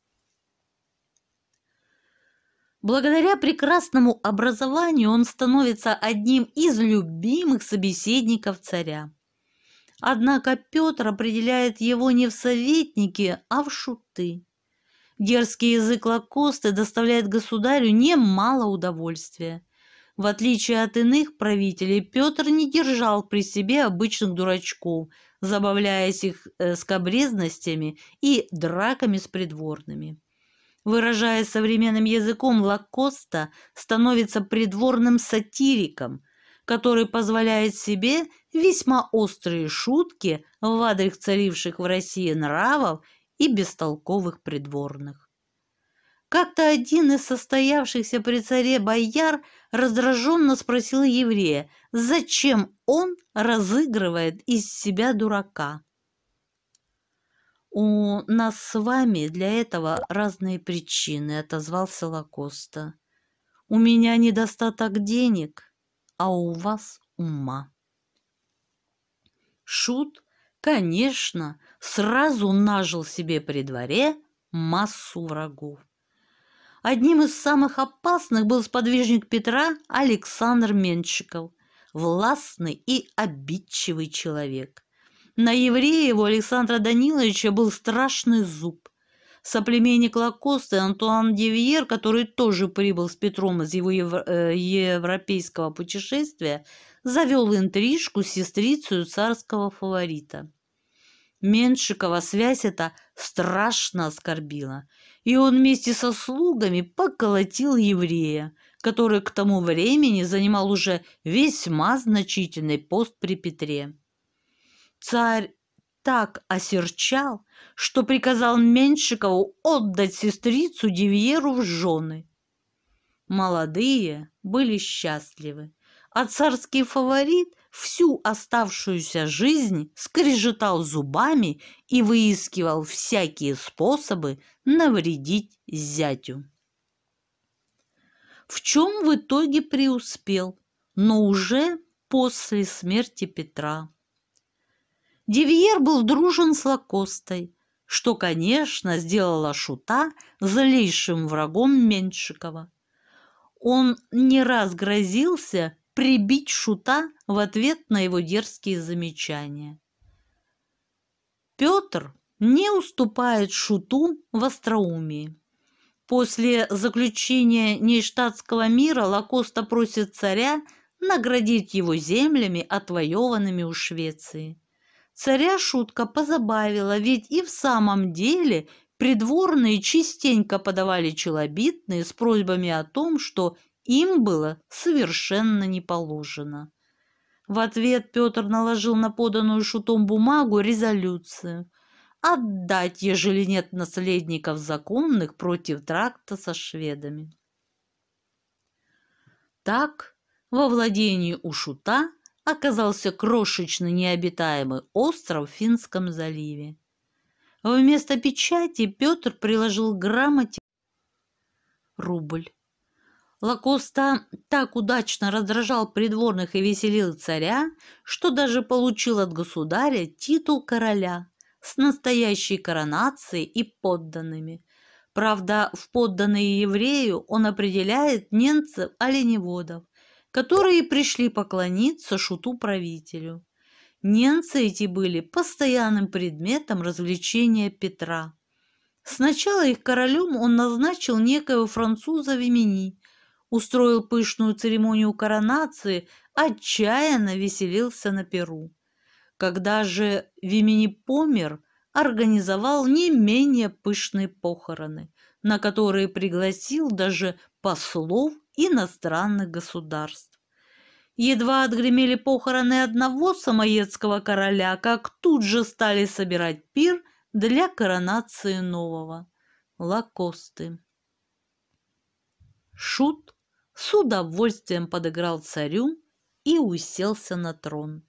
Благодаря прекрасному образованию он становится одним из любимых собеседников царя. Однако Петр определяет его не в советники, а в шуты. Дерзкий язык Лакосты доставляет государю немало удовольствия. В отличие от иных правителей, Петр не держал при себе обычных дурачков, забавляясь их э, скобрезностями и драками с придворными. Выражая современным языком, Лакоста становится придворным сатириком, который позволяет себе весьма острые шутки в адрес царивших в России нравов и бестолковых придворных. Как-то один из состоявшихся при царе бояр раздраженно спросил еврея, зачем он разыгрывает из себя дурака. «У нас с вами для этого разные причины», — отозвался Лакоста. «У меня недостаток денег, а у вас ума». Шут Конечно, сразу нажил себе при дворе массу врагов. Одним из самых опасных был сподвижник Петра Александр Менщиков, властный и обидчивый человек. На еврея у Александра Даниловича был страшный зуб. Соплеменник Лакосты Антуан Девьер, который тоже прибыл с Петром из его евро- э, европейского путешествия, завел интрижку с сестрицей царского фаворита. Меншикова связь эта страшно оскорбила, и он вместе со слугами поколотил еврея, который к тому времени занимал уже весьма значительный пост при Петре. Царь так осерчал, что приказал Меншикову отдать сестрицу Девьеру в жены. Молодые были счастливы, а царский фаворит всю оставшуюся жизнь скрежетал зубами и выискивал всякие способы навредить зятю. В чем в итоге преуспел, но уже после смерти Петра. Девьер был дружен с Лакостой, что, конечно, сделало Шута злейшим врагом Меншикова. Он не раз грозился прибить шута в ответ на его дерзкие замечания. Петр не уступает шуту в остроумии. После заключения Нейштадтского мира Лакоста просит царя наградить его землями, отвоеванными у Швеции. Царя шутка позабавила, ведь и в самом деле придворные частенько подавали челобитные с просьбами о том, что им было совершенно не положено. В ответ Петр наложил на поданную шутом бумагу резолюцию отдать, ежели нет наследников законных, против тракта со шведами. Так во владении у Шута оказался крошечный необитаемый остров в Финском заливе. Вместо печати Петр приложил грамоте рубль. Лакоста так удачно раздражал придворных и веселил царя, что даже получил от государя титул короля с настоящей коронацией и подданными. Правда, в подданные еврею он определяет немцев-оленеводов, которые пришли поклониться шуту-правителю. Ненцы эти были постоянным предметом развлечения Петра. Сначала их королем он назначил некоего француза Вимени, устроил пышную церемонию коронации, отчаянно веселился на Перу. Когда же Вимини помер, организовал не менее пышные похороны, на которые пригласил даже послов иностранных государств. Едва отгремели похороны одного самоедского короля, как тут же стали собирать пир для коронации нового – Лакосты. Шут с удовольствием подыграл царю и уселся на трон.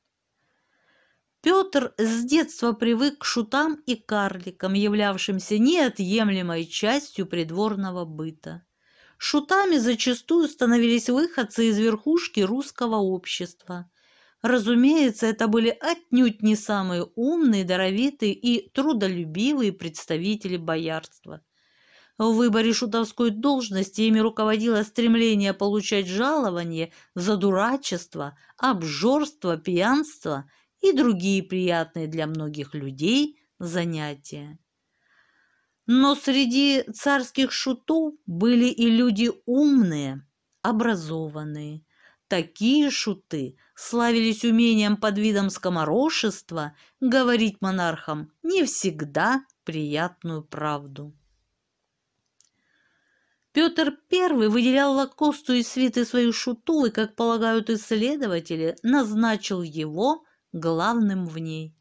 Петр с детства привык к шутам и карликам, являвшимся неотъемлемой частью придворного быта. Шутами зачастую становились выходцы из верхушки русского общества. Разумеется, это были отнюдь не самые умные, даровитые и трудолюбивые представители боярства – в выборе шутовской должности ими руководило стремление получать жалование за дурачество, обжорство, пьянство и другие приятные для многих людей занятия. Но среди царских шутов были и люди умные, образованные. Такие шуты славились умением под видом скоморошества говорить монархам не всегда приятную правду. Петр I выделял Лакосту из свиты свою шуту и, как полагают исследователи, назначил его главным в ней.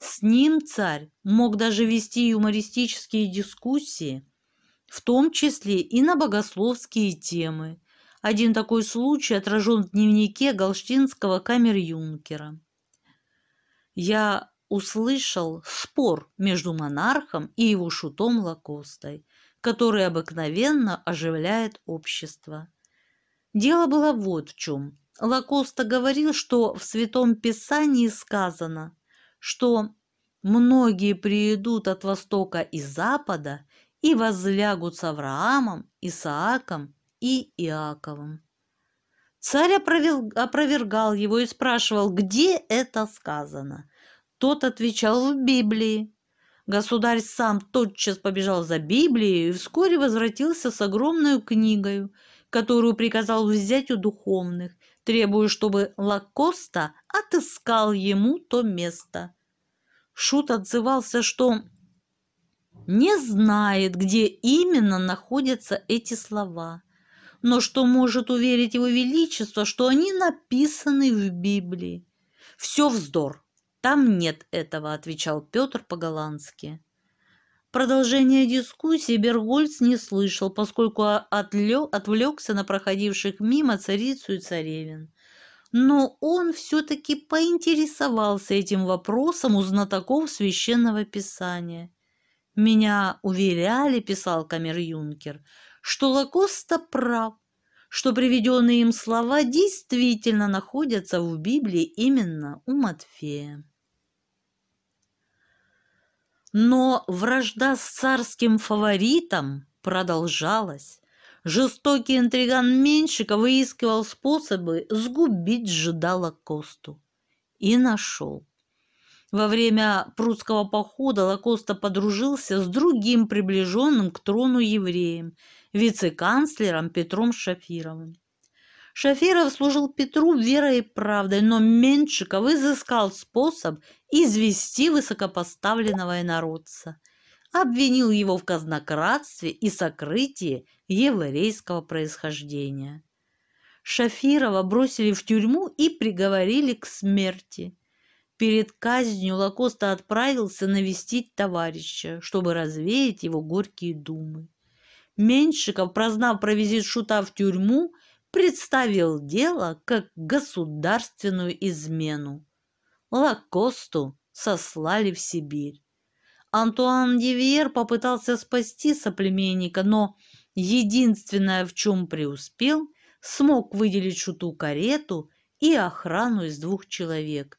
С ним царь мог даже вести юмористические дискуссии, в том числе и на богословские темы. Один такой случай отражен в дневнике галштинского камер-юнкера. Я услышал спор между монархом и его шутом Лакостой – который обыкновенно оживляет общество. Дело было вот в чем. Лакоста говорил, что в Святом Писании сказано, что «многие приедут от востока и запада и возлягут с Авраамом, Исааком и Иаковом». Царь опровергал его и спрашивал, где это сказано. Тот отвечал в Библии. Государь сам тотчас побежал за Библией и вскоре возвратился с огромной книгой, которую приказал взять у духовных, требуя, чтобы Лакоста отыскал ему то место. Шут отзывался, что не знает, где именно находятся эти слова, но что может уверить его величество, что они написаны в Библии. Все вздор. «Там нет этого», – отвечал Петр по-голландски. Продолжение дискуссии Бергольц не слышал, поскольку отлег, отвлекся на проходивших мимо царицу и царевин. Но он все-таки поинтересовался этим вопросом у знатоков священного писания. «Меня уверяли», – писал камер-юнкер, – «что Лакоста прав, что приведенные им слова действительно находятся в Библии именно у Матфея». Но вражда с царским фаворитом продолжалась. Жестокий интриган Менщика выискивал способы сгубить жидала Косту. И нашел. Во время прусского похода Лакоста подружился с другим приближенным к трону евреем, вице-канцлером Петром Шафировым. Шафиров служил Петру верой и правдой, но Меншиков изыскал способ извести высокопоставленного инородца. Обвинил его в казнократстве и сокрытии еврейского происхождения. Шафирова бросили в тюрьму и приговорили к смерти. Перед казнью Лакоста отправился навестить товарища, чтобы развеять его горькие думы. Меншиков прознав про визит Шута в тюрьму, представил дело как государственную измену. Лакосту сослали в Сибирь. Антуан Дивьер попытался спасти соплеменника, но единственное, в чем преуспел, смог выделить шуту карету и охрану из двух человек,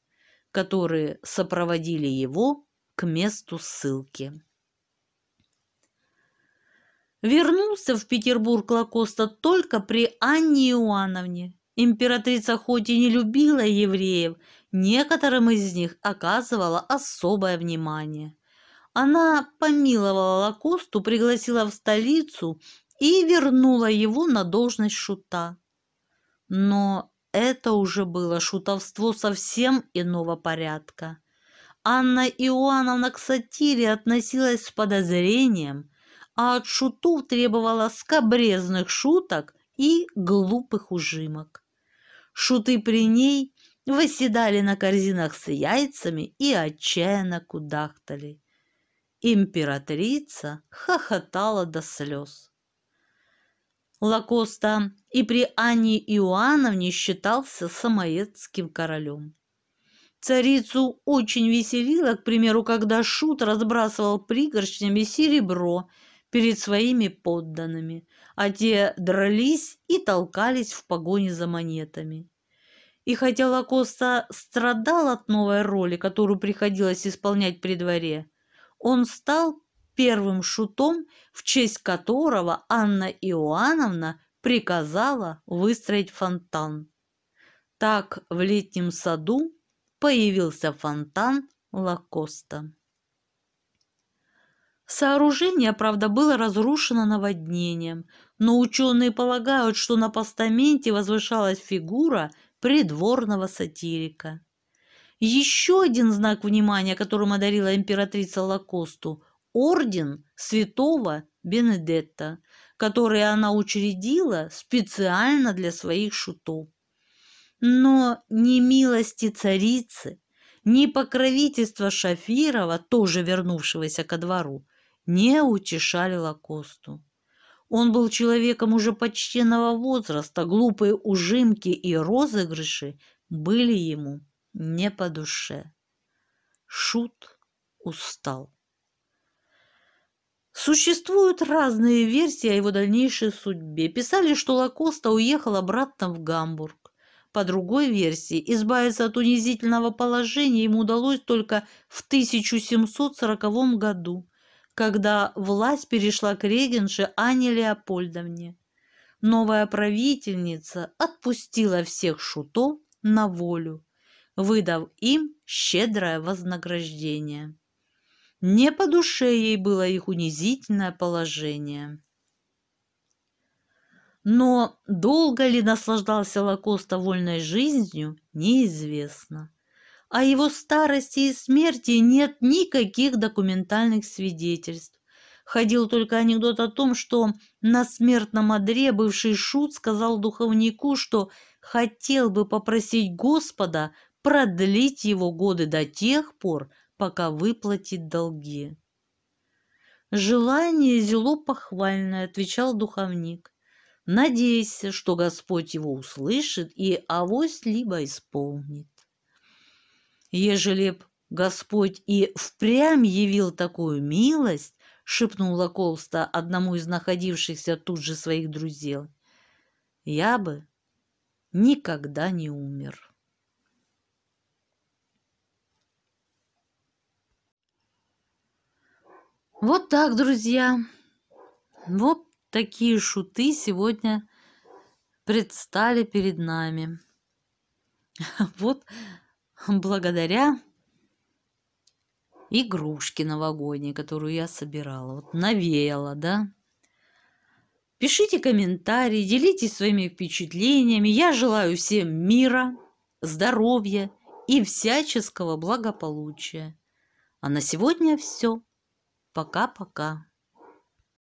которые сопроводили его к месту ссылки. Вернулся в Петербург Лакоста только при Анне Иоанновне. Императрица хоть и не любила евреев, некоторым из них оказывала особое внимание. Она помиловала Лакосту, пригласила в столицу и вернула его на должность шута. Но это уже было шутовство совсем иного порядка. Анна Иоанновна к сатире относилась с подозрением – а от шутов требовала скобрезных шуток и глупых ужимок. Шуты при ней восседали на корзинах с яйцами и отчаянно кудахтали. Императрица хохотала до слез. Лакоста и при Анне Иоанновне считался самоедским королем. Царицу очень веселило, к примеру, когда Шут разбрасывал пригоршнями серебро – перед своими подданными, а те дрались и толкались в погоне за монетами. И хотя Лакоста страдал от новой роли, которую приходилось исполнять при дворе, он стал первым шутом, в честь которого Анна Иоанновна приказала выстроить фонтан. Так в летнем саду появился фонтан Лакоста. Сооружение, правда, было разрушено наводнением, но ученые полагают, что на постаменте возвышалась фигура придворного сатирика. Еще один знак внимания, которым одарила императрица Лакосту – орден святого Бенедетта, который она учредила специально для своих шутов. Но ни милости царицы, ни покровительства Шафирова, тоже вернувшегося ко двору, не утешали Лакосту. Он был человеком уже почтенного возраста, глупые ужимки и розыгрыши были ему не по душе. Шут устал. Существуют разные версии о его дальнейшей судьбе. Писали, что Лакоста уехал обратно в Гамбург. По другой версии, избавиться от унизительного положения ему удалось только в 1740 году, когда власть перешла к регенше Анне Леопольдовне. Новая правительница отпустила всех шутов на волю, выдав им щедрое вознаграждение. Не по душе ей было их унизительное положение. Но долго ли наслаждался Лакоста вольной жизнью, неизвестно. О его старости и смерти нет никаких документальных свидетельств. Ходил только анекдот о том, что на смертном одре бывший шут сказал духовнику, что хотел бы попросить Господа продлить его годы до тех пор, пока выплатит долги. «Желание зело похвальное», – отвечал духовник. «Надейся, что Господь его услышит и авось либо исполнит». Ежели б Господь и впрямь явил такую милость, шепнула Колста одному из находившихся тут же своих друзей, я бы никогда не умер. Вот так, друзья. Вот такие шуты сегодня предстали перед нами. Вот благодаря игрушки новогодней, которую я собирала. Вот навеяла, да? Пишите комментарии, делитесь своими впечатлениями. Я желаю всем мира, здоровья и всяческого благополучия. А на сегодня все. Пока-пока.